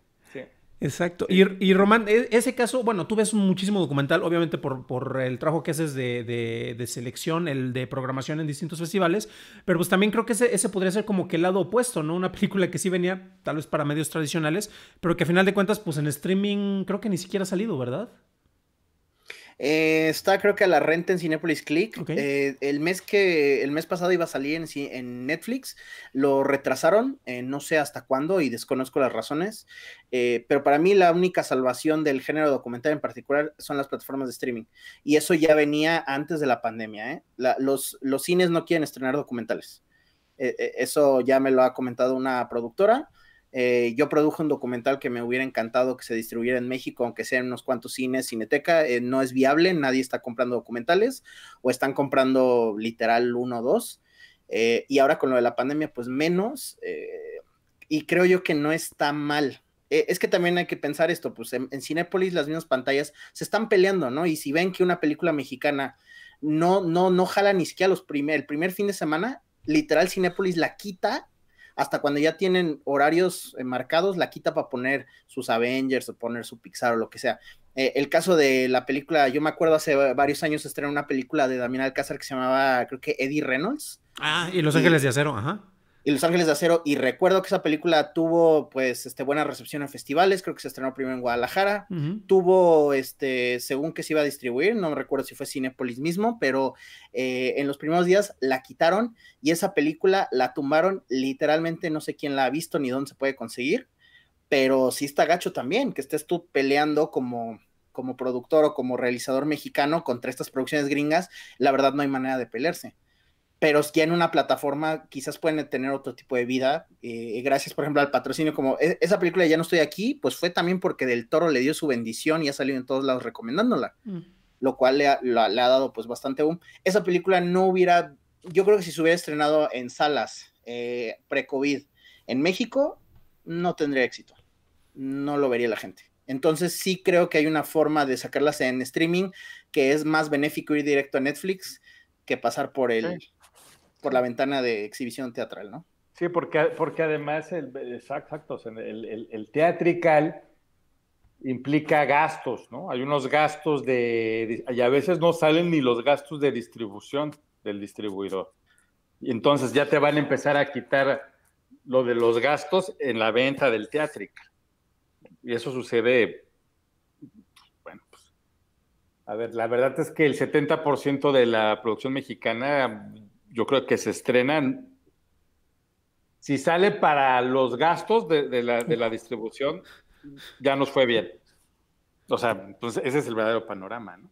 Exacto. Y, Román, e, ese caso, bueno, tú ves muchísimo documental, obviamente por, por el trabajo que haces de, de, selección, el de programación en distintos festivales, pero pues también creo que ese, ese, podría ser como que el lado opuesto, ¿no? Una película que sí venía tal vez para medios tradicionales, pero que a final de cuentas, pues en streaming creo que ni siquiera ha salido, ¿verdad? Eh, está creo que a la renta en Cinepolis Click. Eh, el mes que el mes pasado iba a salir en, en Netflix, lo retrasaron, eh, no sé hasta cuándo y desconozco las razones. pero para mí la única salvación del género documental en particular son las plataformas de streaming. Y eso ya venía antes de la pandemia. los cines no quieren estrenar documentales. eso ya me lo ha comentado una productora. Eh, yo produjo un documental que me hubiera encantado que se distribuyera en México, aunque sea en unos cuantos cines, cineteca. Eh, no es viable, nadie está comprando documentales o están comprando literal uno o dos. Eh, y ahora con lo de la pandemia, pues menos. y creo yo que no está mal. es que también hay que pensar esto, pues en, Cinépolis las mismas pantallas se están peleando, ¿no? Y si ven que una película mexicana no, no, no jala ni siquiera los primer, el primer fin de semana, literal Cinépolis la quita hasta cuando ya tienen horarios eh, marcados, la quita para poner sus Avengers o poner su Pixar o lo que sea. Eh, el caso de la película, yo me acuerdo hace varios años estrenó una película de Damián Alcázar que se llamaba, creo que Eddie Reynolds. Ah, y Los Ángeles de Acero, ajá y Los Ángeles de Acero. Y recuerdo que esa película tuvo, pues, este, buena recepción en festivales. Creo que se estrenó primero en Guadalajara. Tuvo, este, según que se iba a distribuir, no recuerdo si fue Cinepolis mismo, pero eh, en los primeros días la quitaron y esa película la tumbaron. Literalmente no sé quién la ha visto ni dónde se puede conseguir, pero sí está gacho también que estés tú peleando como como productor o como realizador mexicano contra estas producciones gringas, la verdad no hay manera de pelearse pero ya en una plataforma quizás pueden tener otro tipo de vida. Eh, gracias, por ejemplo, al patrocinio, como e, esa película Ya no estoy aquí, pues fue también porque Del Toro le dio su bendición y ha salido en todos lados recomendándola, mm. lo cual le ha, dado pues bastante boom. Esa película no hubiera, yo creo que si se hubiera estrenado en salas eh, pre-COVID en México, no tendría éxito, no lo vería la gente. Entonces sí creo que hay una forma de sacarlas en streaming que es más benéfico ir directo a Netflix que pasar por el por la ventana de exhibición teatral, ¿no? Sí, porque, porque además, el, exacto, el, el, el teatrical implica gastos, ¿no? Hay unos gastos de, y a veces no salen ni los gastos de distribución del distribuidor. Y entonces ya te van a empezar a quitar lo de los gastos en la venta del teatrical. Y eso sucede, bueno, pues, a ver, la verdad es que el 70% de la producción mexicana yo creo que se estrenan. Si sale para los gastos de, la, distribución, ya nos fue bien. O sea, pues, ese es el verdadero panorama, ¿no?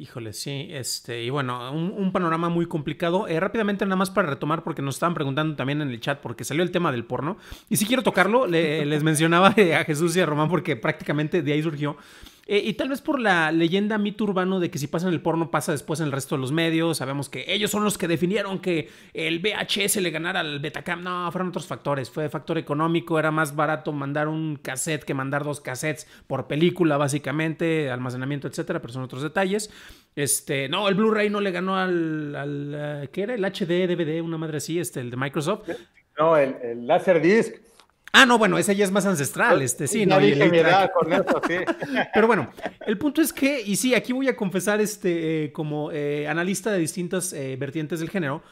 Híjole, sí, este, y bueno, un, panorama muy complicado. Eh, rápidamente, nada más para retomar, porque nos estaban preguntando también en el chat, porque salió el tema del porno. Y si quiero tocarlo, les mencionaba a Jesús y a Román, porque prácticamente de ahí surgió. Eh, y tal vez por la leyenda mito urbano de que si pasa en el porno pasa después en el resto de los medios. Sabemos que ellos son los que definieron que el VHS le ganara al Betacam. No, fueron otros factores. Fue factor económico. Era más barato mandar un cassette que mandar dos cassettes por película, básicamente. Almacenamiento, etcétera. Pero son otros detalles. Este, no, el Blu-ray no le ganó al, al, eh, ¿Qué era? El HD, DVD, una madre así, este, el de Microsoft. No, el, el Laserdisc Ah, no, bueno, esa ya es más ancestral, este sí, ¿no? Dije mi con eso, sí. Pero bueno, el punto es que, y sí, aquí voy a confesar, este, eh, como eh, analista de distintas eh, vertientes del género,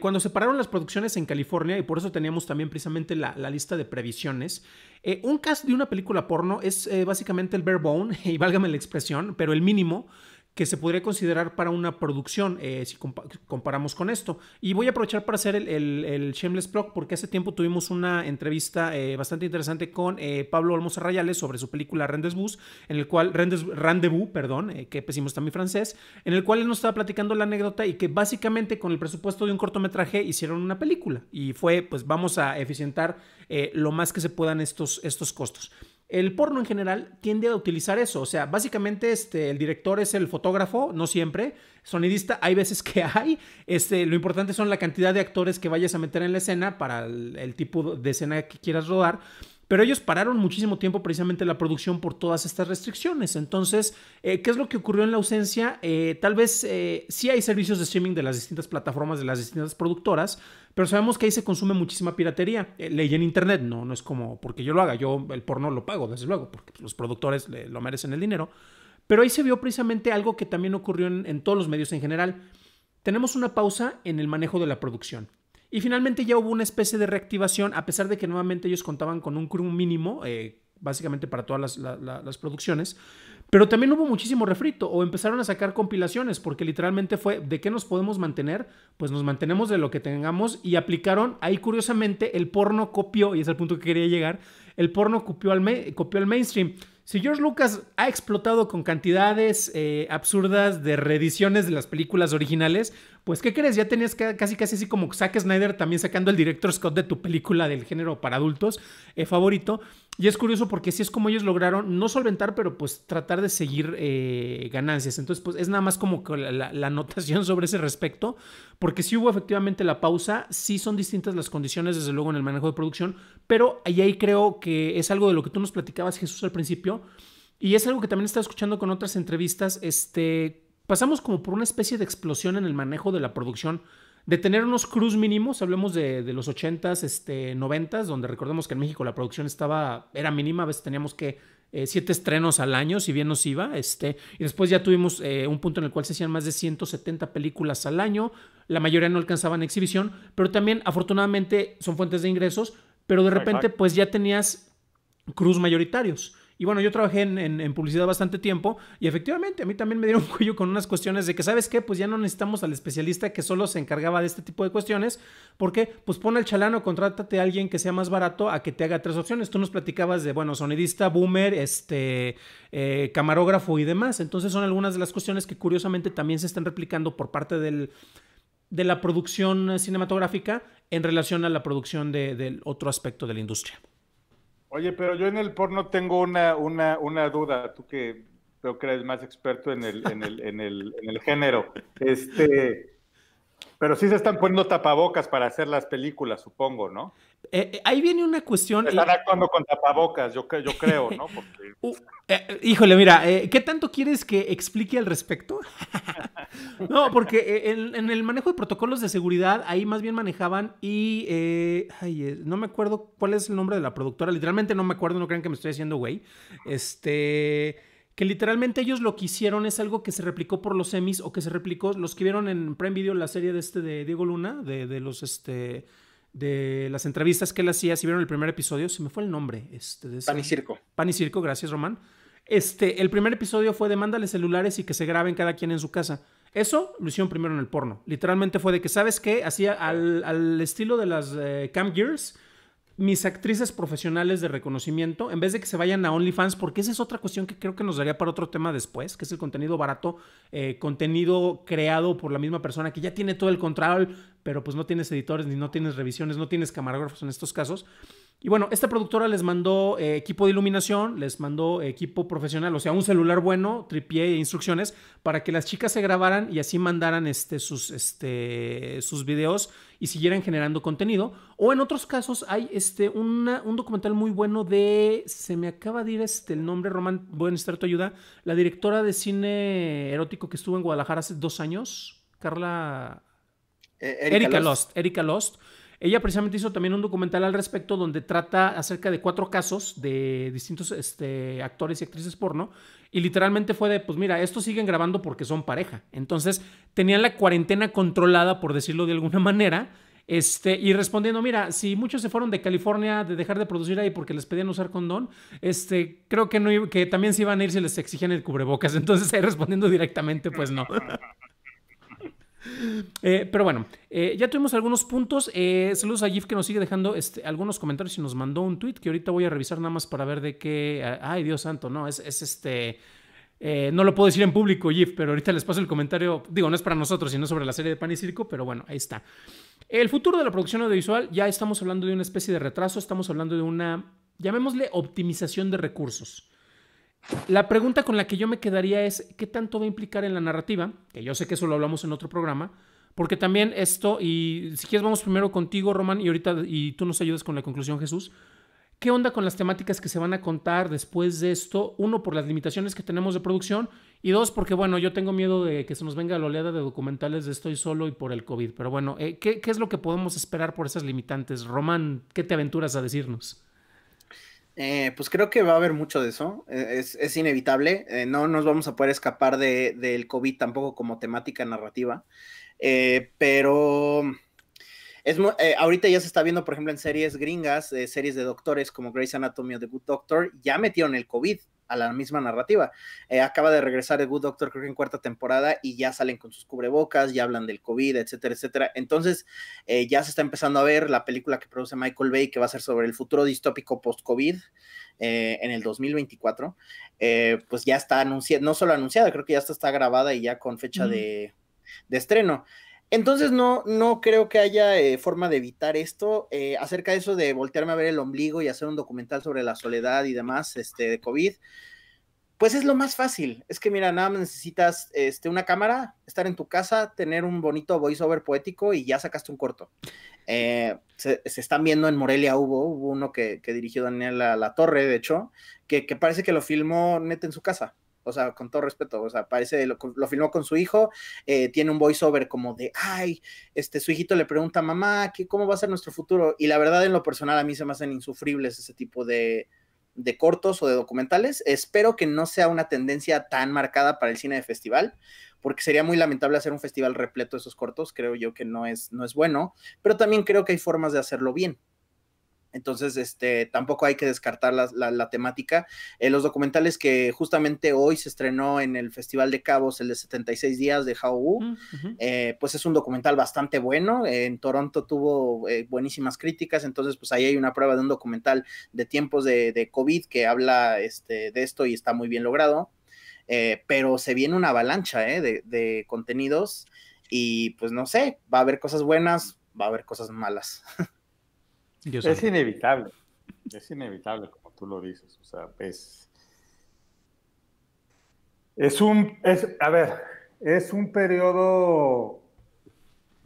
cuando se pararon las producciones en California, y por eso teníamos también precisamente la, la lista de previsiones, un cast de una película porno es básicamente el bare bone, y válgame la expresión, pero el mínimo que se podría considerar para una producción, eh, si comparamos con esto. Y voy a aprovechar para hacer el, el, Shameless plug porque hace tiempo tuvimos una entrevista eh, bastante interesante con eh, Pablo Olmos Rayales sobre su película Rendezvous, en el cual, Rendezvous, perdón, que pésimo está mi francés, en el cual él nos estaba platicando la anécdota y que básicamente con el presupuesto de un cortometraje hicieron una película. Y fue, pues vamos a eficientar lo más que se puedan estos, estos costos el porno en general tiende a utilizar eso. O sea, básicamente este, el director es el fotógrafo, no siempre. Sonidista, hay veces que hay. Este, lo importante son la cantidad de actores que vayas a meter en la escena para el, el tipo de escena que quieras rodar. Pero ellos pararon muchísimo tiempo precisamente la producción por todas estas restricciones. Entonces, eh, ¿qué es lo que ocurrió en la ausencia? Eh, tal vez eh, sí hay servicios de streaming de las distintas plataformas, de las distintas productoras, pero sabemos que ahí se consume muchísima piratería. ley en Internet, no, no es como porque yo lo haga, yo el porno lo pago, desde luego, porque pues, los productores lo merecen el dinero. Pero ahí se vio precisamente algo que también ocurrió en todos los medios en general. Tenemos una pausa en el manejo de la producción. Y finalmente ya hubo una especie de reactivación, a pesar de que nuevamente ellos contaban con un crew mínimo, eh, básicamente para todas las, producciones. Pero también hubo muchísimo refrito o empezaron a sacar compilaciones porque literalmente fue ¿de qué nos podemos mantener? Pues nos mantenemos de lo que tengamos y aplicaron, ahí curiosamente el porno copió, y es el punto que quería llegar, el porno copió al, copió al mainstream. Si George Lucas ha explotado con cantidades eh, absurdas de reediciones de las películas originales, pues, ¿qué crees? Ya tenías casi casi así como Zack Snyder también sacando el director Scott de tu película del género para adultos eh, favorito. Y es curioso porque así es como ellos lograron no solventar, pero pues tratar de seguir eh, ganancias. Entonces, pues es nada más como la, anotación sobre ese respecto, porque sí hubo efectivamente la pausa, sí son distintas las condiciones, desde luego, en el manejo de producción, pero ahí, ahí creo que es algo de lo que tú nos platicabas, Jesús, al principio. Y es algo que también estaba escuchando con otras entrevistas, este, pasamos como por una especie de explosión en el manejo de la producción, de tener unos cruz mínimos, hablemos de, los 80s, este, 90s, donde recordemos que en México la producción estaba, era mínima, a veces teníamos que eh, siete estrenos al año, si bien nos iba, este, y después ya tuvimos eh, un punto en el cual se hacían más de 170 películas al año, la mayoría no alcanzaban exhibición, pero también afortunadamente son fuentes de ingresos, pero de repente pues ya tenías cruz mayoritarios. Y bueno, yo trabajé en, publicidad bastante tiempo y efectivamente a mí también me dieron cuello con unas cuestiones de que, ¿sabes qué? Pues ya no necesitamos al especialista que solo se encargaba de este tipo de cuestiones, porque pues pon al chalano, contrátate a alguien que sea más barato a que te haga tres opciones. Tú nos platicabas de, bueno, sonidista, boomer, este, eh, camarógrafo y demás. Entonces son algunas de las cuestiones que curiosamente también se están replicando por parte del, de la producción cinematográfica en relación a la producción del otro aspecto de la industria. Oye, pero yo en el porno tengo una, una, duda, tú que creo que eres más experto en el, en el, en el, en el género. Este, pero sí se están poniendo tapabocas para hacer las películas, supongo, ¿no? Eh, eh, ahí viene una cuestión. Están actuando con tapabocas, yo, yo creo, ¿no? Uh, eh, híjole, mira, ¿qué tanto quieres que explique al respecto? no, porque en, en, el manejo de protocolos de seguridad, ahí más bien manejaban y. Ay, no me acuerdo cuál es el nombre de la productora, literalmente no me acuerdo, no crean que me estoy haciendo güey. Este que literalmente ellos lo que hicieron es algo que se replicó por los semis o que se replicó, los que vieron en Prime Video la serie de este de Diego Luna, de, los este de las entrevistas que él hacía, si vieron el primer episodio, se me fue el nombre. Este, de Pan y Circo. Pan y Circo, gracias Román. Este, el primer episodio fue de mándale celulares y que se graben cada quien en su casa. Eso lo hicieron primero en el porno. Literalmente fue de que, ¿sabes qué? Hacía al, estilo de las eh, Cam Gears, mis actrices profesionales de reconocimiento, en vez de que se vayan a OnlyFans, porque esa es otra cuestión que creo que nos daría para otro tema después, que es el contenido barato, eh, contenido creado por la misma persona que ya tiene todo el control, pero pues no tienes editores, ni no tienes revisiones, no tienes camarógrafos en estos casos. Y bueno, esta productora les mandó eh, equipo de iluminación, les mandó equipo profesional, o sea, un celular bueno, tripié e instrucciones para que las chicas se grabaran y así mandaran este, sus, este, sus videos y siguieran generando contenido. O en otros casos hay este, un documental muy bueno de, se me acaba de ir este, el nombre, Román, voy a necesitar tu ayuda, la directora de cine erótico que estuvo en Guadalajara hace dos años, Carla... Eh, Erika, Lost. Erika Lost ella precisamente hizo también un documental al respecto donde trata acerca de cuatro casos de distintos este, actores y actrices porno y literalmente fue de, pues mira, estos siguen grabando porque son pareja. Entonces tenían la cuarentena controlada, por decirlo de alguna manera, este, y respondiendo, mira, si muchos se fueron de California de dejar de producir ahí porque les pedían usar condón, este, creo que, no, que también se iban a ir si les exigían el cubrebocas. Entonces ahí respondiendo directamente, pues no. Eh, pero bueno, eh, ya tuvimos algunos puntos. Eh, saludos a Jeff que nos sigue dejando este, algunos comentarios y nos mandó un tweet que ahorita voy a revisar nada más para ver de qué. Ay, Dios santo, no, es, este. no lo puedo decir en público, Gif, pero ahorita les paso el comentario. Digo, no es para nosotros, sino sobre la serie de Pan y Circo, pero bueno, ahí está. El futuro de la producción audiovisual, ya estamos hablando de una especie de retraso, estamos hablando de una, llamémosle, optimización de recursos. La pregunta con la que yo me quedaría es, ¿qué tanto va a implicar en la narrativa? Que yo sé que eso lo hablamos en otro programa, porque también esto, y si quieres vamos primero contigo, Román, y ahorita y tú nos ayudas con la conclusión, Jesús. ¿Qué onda con las temáticas que se van a contar después de esto? Uno, por las limitaciones que tenemos de producción, y dos, porque bueno, yo tengo miedo de que se nos venga la oleada de documentales de Estoy Solo y por el COVID. Pero bueno, eh, ¿qué, qué es lo que podemos esperar por esas limitantes? Román, ¿qué te aventuras a decirnos? Eh, pues creo que va a haber mucho de eso, e-, es, inevitable, eh, no nos vamos a poder escapar del de, COVID tampoco como temática narrativa, eh, pero eh, ahorita ya se está viendo, por ejemplo, en series gringas, eh, series de doctores como Grey's Anatomy o The Good Doctor, ya metieron el COVID a la misma narrativa. Eh, acaba de regresar The Good Doctor, creo que en cuarta temporada, y ya salen con sus cubrebocas, ya hablan del COVID, etcétera, etcétera. Entonces, ya se está empezando a ver la película que produce Michael Bay, que va a ser sobre el futuro distópico post-COVID en el 2024. pues ya está anunciada, no solo anunciada, creo que ya está, está grabada y ya con fecha de estreno. Entonces no, no creo que haya eh, forma de evitar esto. Eh, acerca de eso de voltearme a ver el ombligo y hacer un documental sobre la soledad y demás este, de COVID, pues es lo más fácil. Es que mira, nada más necesitas este, una cámara, estar en tu casa, tener un bonito voiceover poético y ya sacaste un corto. Eh, se, están viendo en Morelia, hubo, uno que, dirigió Daniel la, Torre, de hecho, que, que parece que lo filmó neta en su casa. O sea, con todo respeto, o sea, parece, lo, lo filmó con su hijo, eh, tiene un voiceover como de, ay, este, su hijito le pregunta, mamá, ¿qué, ¿cómo va a ser nuestro futuro? Y la verdad, en lo personal, a mí se me hacen insufribles ese tipo de, cortos o de documentales. Espero que no sea una tendencia tan marcada para el cine de festival, porque sería muy lamentable hacer un festival repleto de esos cortos, creo yo que no es, no es bueno, pero también creo que hay formas de hacerlo bien. Entonces, este, tampoco hay que descartar la, temática. Eh, los documentales que justamente hoy se estrenó en el Festival de Cabos, el de 76 días de How mm, eh, pues es un documental bastante bueno. en Toronto tuvo eh, buenísimas críticas, entonces pues ahí hay una prueba de un documental de tiempos de, COVID que habla este, de esto y está muy bien logrado. pero se viene una avalancha de contenidos y pues no sé, va a haber cosas buenas, va a haber cosas malas. es inevitable, es inevitable, como tú lo dices. O sea, es. Es un. a ver, es un periodo.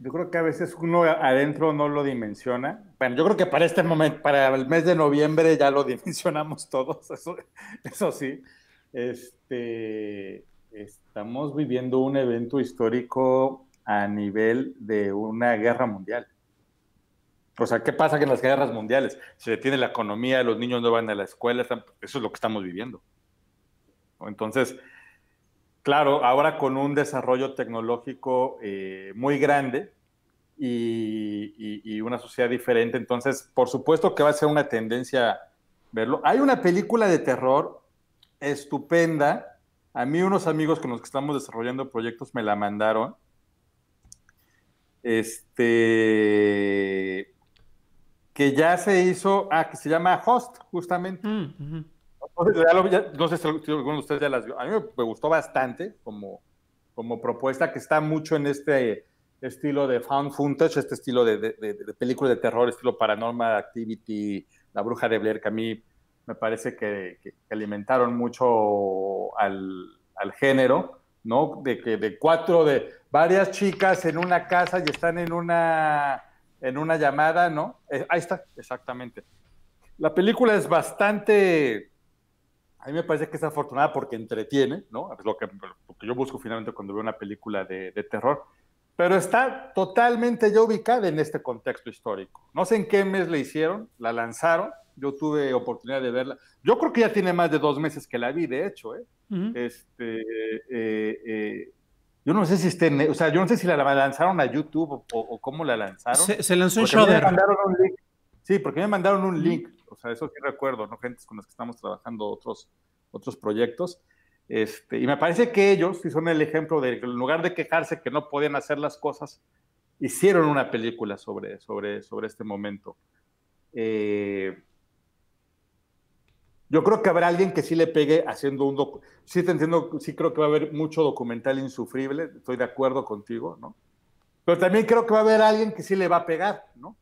Yo creo que a veces uno adentro no lo dimensiona. Bueno, yo creo que para este momento, para el mes de noviembre ya lo dimensionamos todos, eso, eso sí. Este, estamos viviendo un evento histórico a nivel de una guerra mundial. O sea, ¿qué pasa que en las guerras mundiales se detiene la economía, los niños no van a la escuela? eso es lo que estamos viviendo. Entonces, claro, ahora con un desarrollo tecnológico eh, muy grande y, y, una sociedad diferente, entonces, por supuesto que va a ser una tendencia verlo. Hay una película de terror estupenda. A mí unos amigos con los que estamos desarrollando proyectos me la mandaron. Este que ya se hizo, ah, que se llama Host, justamente. Mm, no sé si alguno de ustedes ya las vio. A mí me, gustó bastante como, como propuesta que está mucho en este estilo de found footage, este estilo de, de, de, película de terror, estilo paranormal activity, La Bruja de Blair, que a mí me parece que, alimentaron mucho al, al, género, ¿no? De que de cuatro, de varias chicas en una casa y están en una en una llamada, ¿no? Eh, ahí está, exactamente. La película es bastante, a mí me parece que es afortunada porque entretiene, ¿no? Es lo que, yo busco finalmente cuando veo una película de, terror, pero está totalmente ya ubicada en este contexto histórico. No sé en qué mes la hicieron, la lanzaron, yo tuve oportunidad de verla. Yo creo que ya tiene más de dos meses que la vi, de hecho, ¿eh? Este, eh, eh yo no sé si yo no sé si la lanzaron a YouTube o, cómo la lanzaron. Se, lanzó en Shudder. Sí, porque me mandaron un link, o sea, eso sí recuerdo, ¿no? Gentes con las que estamos trabajando otros, otros proyectos. Este, y me parece que ellos, si son el ejemplo de que en lugar de quejarse que no podían hacer las cosas, hicieron una película sobre, sobre, sobre este momento. Eh, yo creo que habrá alguien que sí le pegue haciendo un Sí te entiendo, sí creo que va a haber mucho documental insufrible, estoy de acuerdo contigo, ¿no? Pero también creo que va a haber alguien que sí le va a pegar, ¿no?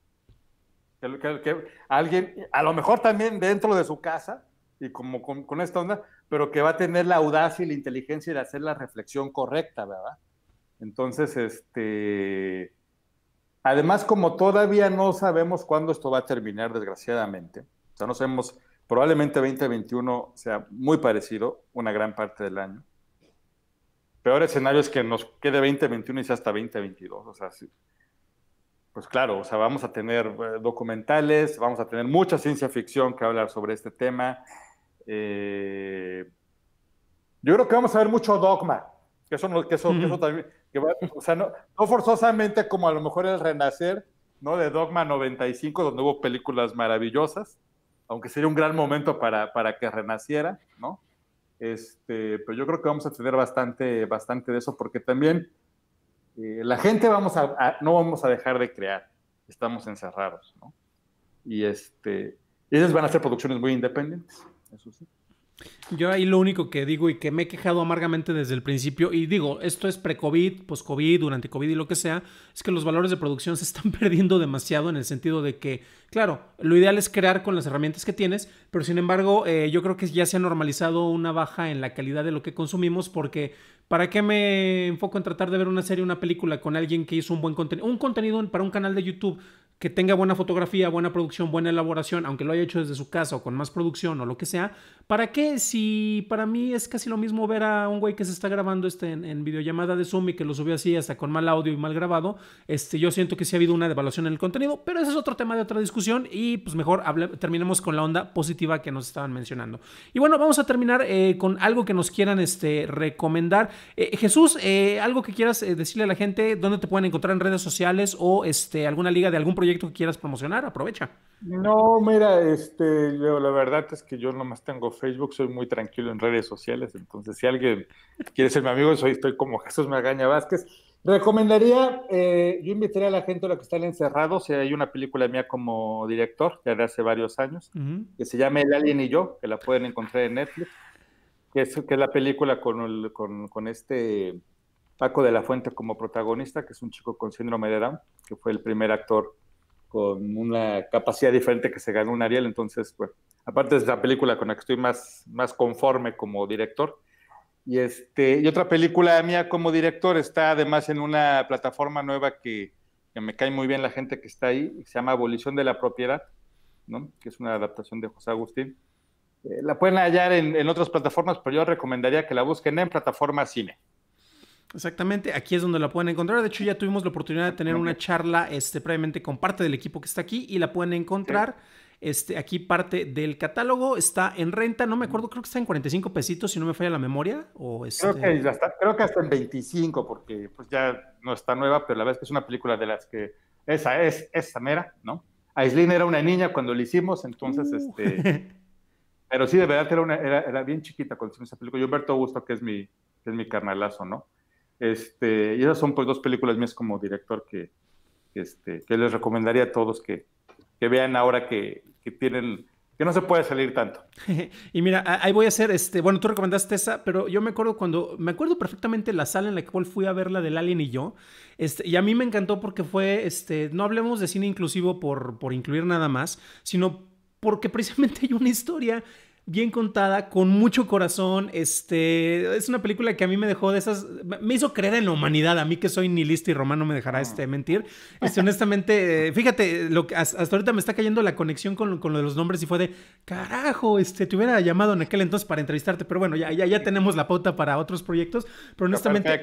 Que, alguien, a lo mejor también dentro de su casa y como con, esta onda, pero que va a tener la audacia y la inteligencia de hacer la reflexión correcta, ¿verdad? Entonces, este, además como todavía no sabemos cuándo esto va a terminar, desgraciadamente, o sea, no sabemos Probablemente 2021 sea muy parecido una gran parte del año. Peor escenario es que nos quede 2021 y sea hasta 2022. O sea, pues claro, o sea, vamos a tener eh, documentales, vamos a tener mucha ciencia ficción que hablar sobre este tema. Eh, yo creo que vamos a ver mucho dogma, que eso, no, que mm. también, o sea, no, forzosamente como a lo mejor el renacer, ¿no? De Dogma 95, donde hubo películas maravillosas, aunque sería un gran momento para, que renaciera, ¿no? Este, pero yo creo que vamos a tener bastante, bastante de eso, porque también eh, la gente vamos a, no vamos a dejar de crear, estamos encerrados, ¿no? Y este, esas van a ser producciones muy independientes, eso sí. Yo ahí lo único que digo y que me he quejado amargamente desde el principio, y digo, esto es pre-COVID, post-COVID, durante COVID y lo que sea, es que los valores de producción se están perdiendo demasiado en el sentido de que, claro, lo ideal es crear con las herramientas que tienes, pero sin embargo, eh, yo creo que ya se ha normalizado una baja en la calidad de lo que consumimos porque ¿Para qué me enfoco en tratar de ver una serie, una película con alguien que hizo un buen contenido? Un contenido para un canal de YouTube que tenga buena fotografía, buena producción, buena elaboración, aunque lo haya hecho desde su casa o con más producción o lo que sea, ¿para qué? Si para mí es casi lo mismo ver a un güey que se está grabando este en, videollamada de Zoom y que lo subió así hasta con mal audio y mal grabado, este, yo siento que sí ha habido una devaluación en el contenido, pero ese es otro tema de otra discusión y pues mejor terminemos con la onda positiva que nos estaban mencionando. Y bueno, vamos a terminar eh, con algo que nos quieran este, recomendar. Eh, Jesús, eh, algo que quieras decirle a la gente, dónde te pueden encontrar en redes sociales o este, alguna liga de algún proyecto que quieras promocionar, aprovecha. No, mira, este, la verdad es que yo nomás tengo Facebook, soy muy tranquilo en redes sociales, entonces si alguien quiere ser mi amigo, soy, estoy como Jesús Magaña Vázquez. Recomendaría, eh, yo invitaría a la gente a la que está encerrado, si eh, hay una película mía como director, ya de hace varios años, que se llama El Alien y yo, que la pueden encontrar en Netflix, que es, que la película con, con este Paco de la Fuente como protagonista, que es un chico con síndrome de Down, que fue el primer actor con una capacidad diferente que se ganó un Ariel. Entonces, bueno, aparte de la película con la que estoy más, más conforme como director. Y, este, y otra película mía como director está además en una plataforma nueva que, me cae muy bien la gente que está ahí, se llama Abolición de la Propiedad, ¿no? que es una adaptación de José Agustín. Eh, la pueden hallar en, otras plataformas, pero yo recomendaría que la busquen en plataforma cine. Exactamente, aquí es donde la pueden encontrar. De hecho, ya tuvimos la oportunidad de tener una charla este, previamente con parte del equipo que está aquí y la pueden encontrar. Este, aquí parte del catálogo está en renta, no me acuerdo, creo que está en 45 pesitos, si no me falla la memoria. Este creo, que hasta, en 25, porque pues ya no está nueva, pero la verdad es que es una película de las que esa es, esa mera, ¿no? Aislin era una niña cuando la hicimos, entonces, uh. este, pero sí, de verdad era, una, era, bien chiquita cuando hicimos esa película. Y Humberto Augusto, que es mi, que es mi carnalazo, ¿no? Este, y esas son pues dos películas mías como director que, este, que les recomendaría a todos que, vean ahora que, tienen que no se puede salir tanto. y mira, ahí voy a hacer, este, bueno, tú recomendaste esa, pero yo me acuerdo cuando, me acuerdo perfectamente la sala en la cual fui a ver la del Alien y yo, este, y a mí me encantó porque fue, este, no hablemos de cine inclusivo por, por incluir nada más, sino porque precisamente hay una historia bien contada, con mucho corazón. Este, es una película que a mí me dejó de esas, me hizo creer en la humanidad. A mí que soy nihilista y romano me dejará este, ah. mentir. Este, honestamente, eh, fíjate, hasta ahorita me está cayendo la conexión con, con, lo de los nombres y fue de, carajo, este, te hubiera llamado en aquel entonces para entrevistarte, pero bueno, ya, ya, ya tenemos la pauta para otros proyectos. Pero honestamente,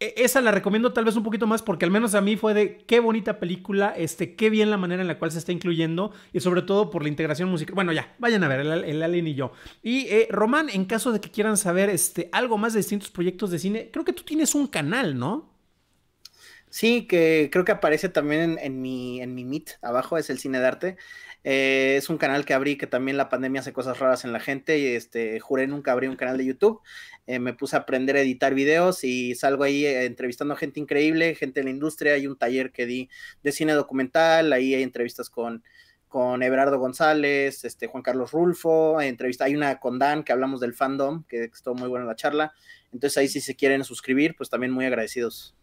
e, esa la recomiendo tal vez un poquito más porque al menos a mí fue de qué bonita película, este, qué bien la manera en la cual se está incluyendo y sobre todo por la integración musical. Bueno, ya, vayan a ver el y yo. Y eh, Román, en caso de que quieran saber este, algo más de distintos proyectos de cine, creo que tú tienes un canal, ¿no? Sí, que creo que aparece también en, mi, en mi Meet, abajo es el Cine de Arte. Eh, es un canal que abrí que también la pandemia hace cosas raras en la gente y este, juré nunca abrir un canal de YouTube. Eh, me puse a aprender a editar videos y salgo ahí entrevistando gente increíble, gente de la industria. Hay un taller que di de cine documental, ahí hay entrevistas con con Everardo González, este, Juan Carlos Rulfo, entrevista, hay una con Dan que hablamos del fandom, que estuvo muy buena la charla. Entonces ahí si se quieren suscribir, pues también muy agradecidos.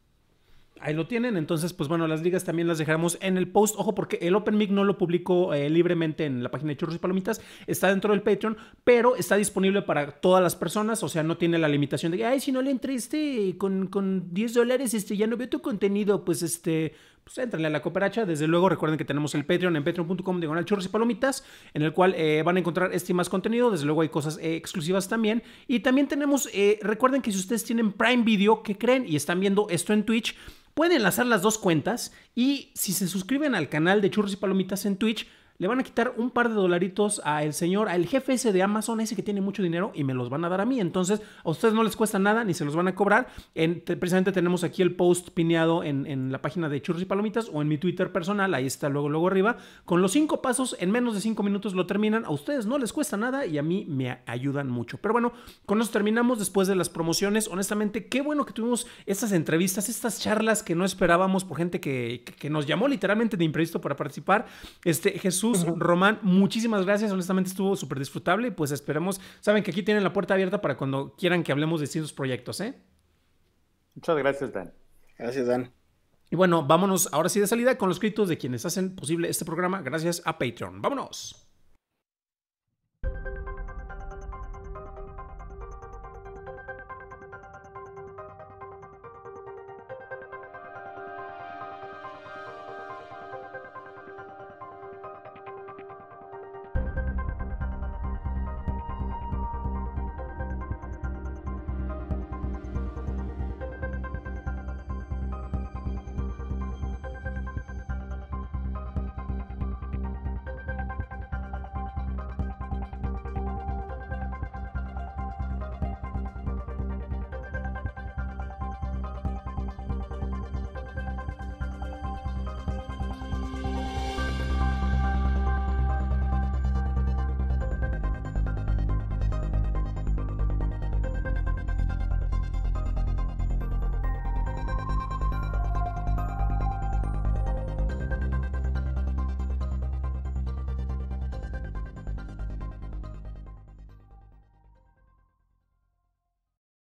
Ahí lo tienen, entonces pues bueno, las ligas también las dejaremos en el post. Ojo, porque el Open Mic no lo publicó eh, libremente en la página de Churros y Palomitas, está dentro del Patreon, pero está disponible para todas las personas, o sea, no tiene la limitación de que, ay, si no le entriste con, con 10 dólares, este, ya no veo tu contenido, pues este, pues entrenle a la cooperacha. Desde luego, recuerden que tenemos el Patreon en patreon.com diagonal churros y palomitas, en el cual eh, van a encontrar este y más contenido. Desde luego hay cosas eh, exclusivas también. Y también tenemos, eh, recuerden que si ustedes tienen Prime Video, que creen y están viendo esto en Twitch, pueden enlazar las dos cuentas y si se suscriben al canal de churros y palomitas en Twitch, le van a quitar un par de dolaritos al señor, al jefe ese de Amazon, ese que tiene mucho dinero, y me los van a dar a mí. Entonces, a ustedes no les cuesta nada, ni se los van a cobrar. En, precisamente tenemos aquí el post pineado en, la página de Churros y Palomitas o en mi Twitter personal, ahí está luego, luego arriba. Con los cinco pasos, en menos de cinco minutos lo terminan. A ustedes no les cuesta nada y a mí me ayudan mucho. Pero bueno, con eso terminamos después de las promociones. Honestamente, qué bueno que tuvimos estas entrevistas, estas charlas que no esperábamos por gente que, nos llamó literalmente de imprevisto para participar. Este, Jesús Jesús Román, muchísimas gracias. Honestamente estuvo súper disfrutable. Pues esperamos. Saben que aquí tienen la puerta abierta para cuando quieran que hablemos de ciertos proyectos, ¿eh? Muchas gracias, Dan. Gracias, Dan. Y bueno, vámonos ahora sí de salida con los créditos de quienes hacen posible este programa gracias a Patreon. Vámonos.